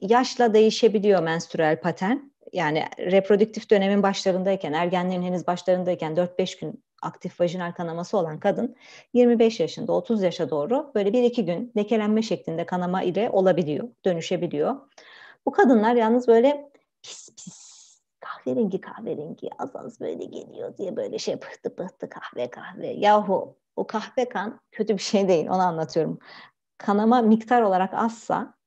Speaker 3: Yaşla değişebiliyor menstrüel patern. Yani reprodüktif dönemin başlarındayken, ergenlerin henüz başlarındayken 4-5 gün aktif vajinal kanaması olan kadın 25 yaşında 30 yaşa doğru böyle bir iki gün lekelenme şeklinde kanama ile olabiliyor, dönüşebiliyor. Bu kadınlar yalnız böyle pis pis kahverengi kahverengi az az böyle geliyor diye böyle şey pıhtı pıhtı kahve kahve. Yahu o kahve kan kötü bir şey değil onu anlatıyorum. Kanama miktar olarak azsa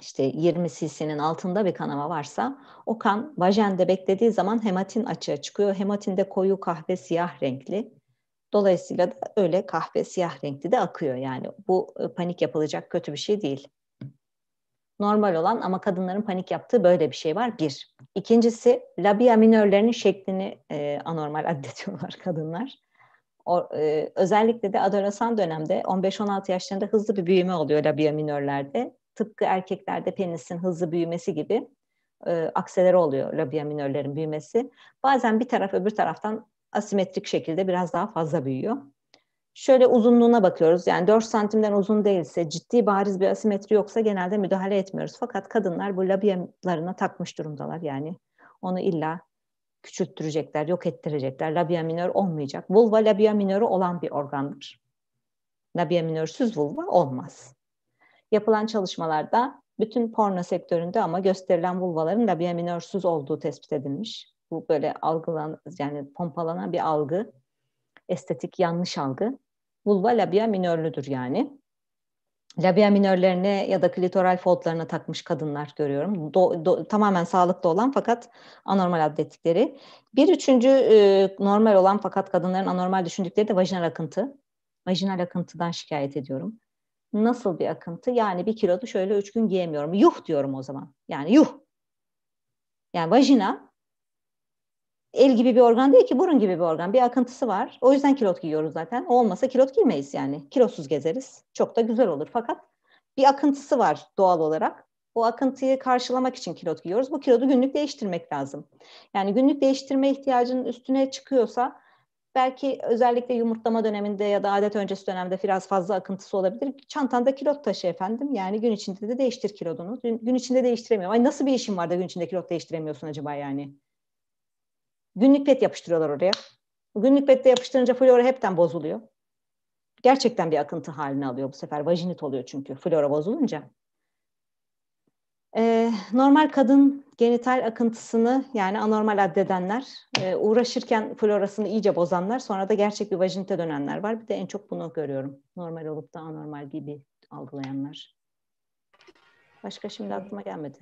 Speaker 3: işte 20 cc'nin altında bir kanama varsa o kan vajende beklediği zaman hematin açığa çıkıyor. Hematin de koyu kahve siyah renkli. Dolayısıyla da öyle kahve siyah renkli de akıyor yani. Bu e, panik yapılacak kötü bir şey değil. Normal olan ama kadınların panik yaptığı böyle bir şey var. Bir. İkincisi labia minörlerinin şeklini e, anormal (laughs) addediyorlar kadınlar. O, e, özellikle de adolesan dönemde 15-16 yaşlarında hızlı bir büyüme oluyor labia minörlerde tıpkı erkeklerde penisin hızlı büyümesi gibi e, akselere oluyor labiaminörlerin büyümesi. Bazen bir taraf öbür taraftan asimetrik şekilde biraz daha fazla büyüyor. Şöyle uzunluğuna bakıyoruz. Yani 4 santimden uzun değilse, ciddi bariz bir asimetri yoksa genelde müdahale etmiyoruz. Fakat kadınlar bu labiyalarına takmış durumdalar. Yani onu illa küçülttürecekler, yok ettirecekler. Labia minör olmayacak. Vulva labia minörü olan bir organdır. Labia minörsüz vulva olmaz. Yapılan çalışmalarda bütün porno sektöründe ama gösterilen vulvaların da biyaminörsüz olduğu tespit edilmiş. Bu böyle algılan yani pompalanan bir algı, estetik yanlış algı. Vulva labia minörlüdür yani. Labia minörlerine ya da klitoral fotlarına takmış kadınlar görüyorum. Do, do, tamamen sağlıklı olan fakat anormal adettikleri. Bir üçüncü e, normal olan fakat kadınların anormal düşündükleri de vajinal akıntı. Vajinal akıntıdan şikayet ediyorum. Nasıl bir akıntı? Yani bir kilodu şöyle üç gün giyemiyorum. Yuh diyorum o zaman. Yani yuh. Yani vajina el gibi bir organ değil ki burun gibi bir organ. Bir akıntısı var. O yüzden kilot giyiyoruz zaten. O olmasa kilot giymeyiz yani. kilosuz gezeriz. Çok da güzel olur fakat bir akıntısı var doğal olarak. O akıntıyı karşılamak için kilot giyiyoruz. Bu kilodu günlük değiştirmek lazım. Yani günlük değiştirme ihtiyacının üstüne çıkıyorsa Belki özellikle yumurtlama döneminde ya da adet öncesi dönemde biraz fazla akıntısı olabilir. Çantanda kilot taşı efendim. Yani gün içinde de değiştir kilodunu. Gün, içinde değiştiremiyor. Ay nasıl bir işin var da gün içinde kilot değiştiremiyorsun acaba yani? Günlük pet yapıştırıyorlar oraya. Günlük pette yapıştırınca flora hepten bozuluyor. Gerçekten bir akıntı halini alıyor bu sefer. Vajinit oluyor çünkü flora bozulunca. E, normal kadın genital akıntısını yani anormal addedenler, e, uğraşırken florasını iyice bozanlar, sonra da gerçek bir vajinite dönenler var. Bir de en çok bunu görüyorum. Normal olup da anormal gibi algılayanlar. Başka şimdi aklıma gelmedi.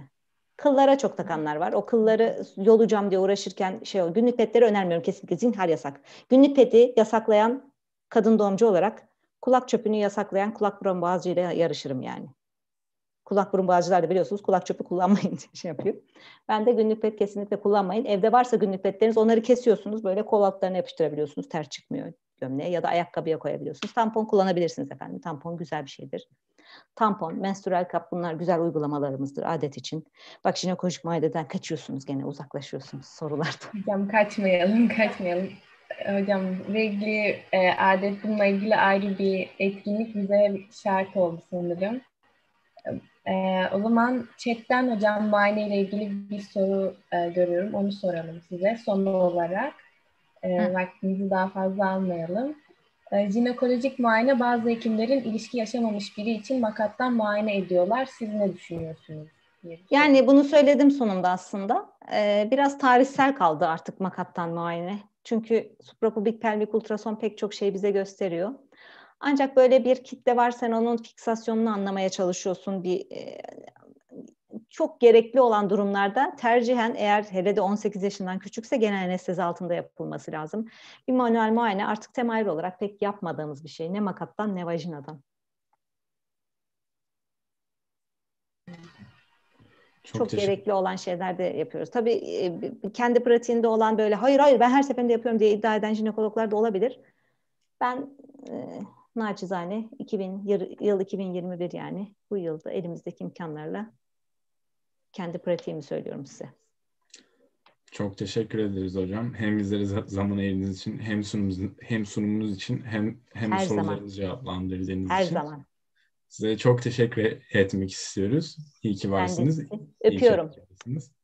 Speaker 3: Kıllara çok takanlar var. O kılları yolacağım diye uğraşırken şey o günlük petleri önermiyorum kesinlikle zinhar yasak. Günlük peti yasaklayan kadın doğumcu olarak kulak çöpünü yasaklayan kulak burun boğazcıyla yarışırım yani kulak burun bağcılar da biliyorsunuz kulak çöpü kullanmayın diye şey yapıyor. Ben de günlük pet kesinlikle kullanmayın. Evde varsa günlük petleriniz onları kesiyorsunuz. Böyle kol altlarına yapıştırabiliyorsunuz. Ter çıkmıyor gömleğe ya da ayakkabıya koyabiliyorsunuz. Tampon kullanabilirsiniz efendim. Tampon güzel bir şeydir. Tampon, menstrual kap bunlar güzel uygulamalarımızdır adet için. Bak şimdi jinekolojik muayeneden kaçıyorsunuz gene uzaklaşıyorsunuz sorularda.
Speaker 2: Hocam kaçmayalım kaçmayalım. Hocam regli e, adet bununla ilgili ayrı bir etkinlik bize şart oldu sanırım. Ee, o zaman chatten hocam muayene ile ilgili bir soru e, görüyorum. Onu soralım size son olarak. E, vaktinizi daha fazla almayalım. E, jinekolojik muayene bazı hekimlerin ilişki yaşamamış biri için makattan muayene ediyorlar. Siz ne düşünüyorsunuz? Şey. Yani bunu söyledim sonunda aslında.
Speaker 3: Ee, biraz tarihsel kaldı artık makattan muayene. Çünkü suprapubik pelvik ultrason pek çok şey bize gösteriyor. Ancak böyle bir kitle var sen onun fiksasyonunu anlamaya çalışıyorsun bir e, çok gerekli olan durumlarda tercihen eğer hele de 18 yaşından küçükse genel anestezi altında yapılması lazım. Bir manuel muayene artık temayül olarak pek yapmadığımız bir şey. Ne makattan ne vajinadan. Çok, çok gerekli olan şeylerde yapıyoruz. Tabii e, kendi pratiğinde olan böyle hayır hayır ben her seferinde yapıyorum diye iddia eden jinekologlar da olabilir. Ben e naçizane 2000, yıl 2021 yani bu yılda elimizdeki imkanlarla kendi pratiğimi söylüyorum size.
Speaker 1: Çok teşekkür ederiz hocam. Hem bizlere zaman ayırdığınız için hem sunumunuz, hem sunumunuz için hem hem Her sorularınızı zaman. cevaplandırdığınız Her için. Her zaman. Size çok teşekkür e-, etmek istiyoruz. İyi ki varsınız. Öpüyorum. İyi ki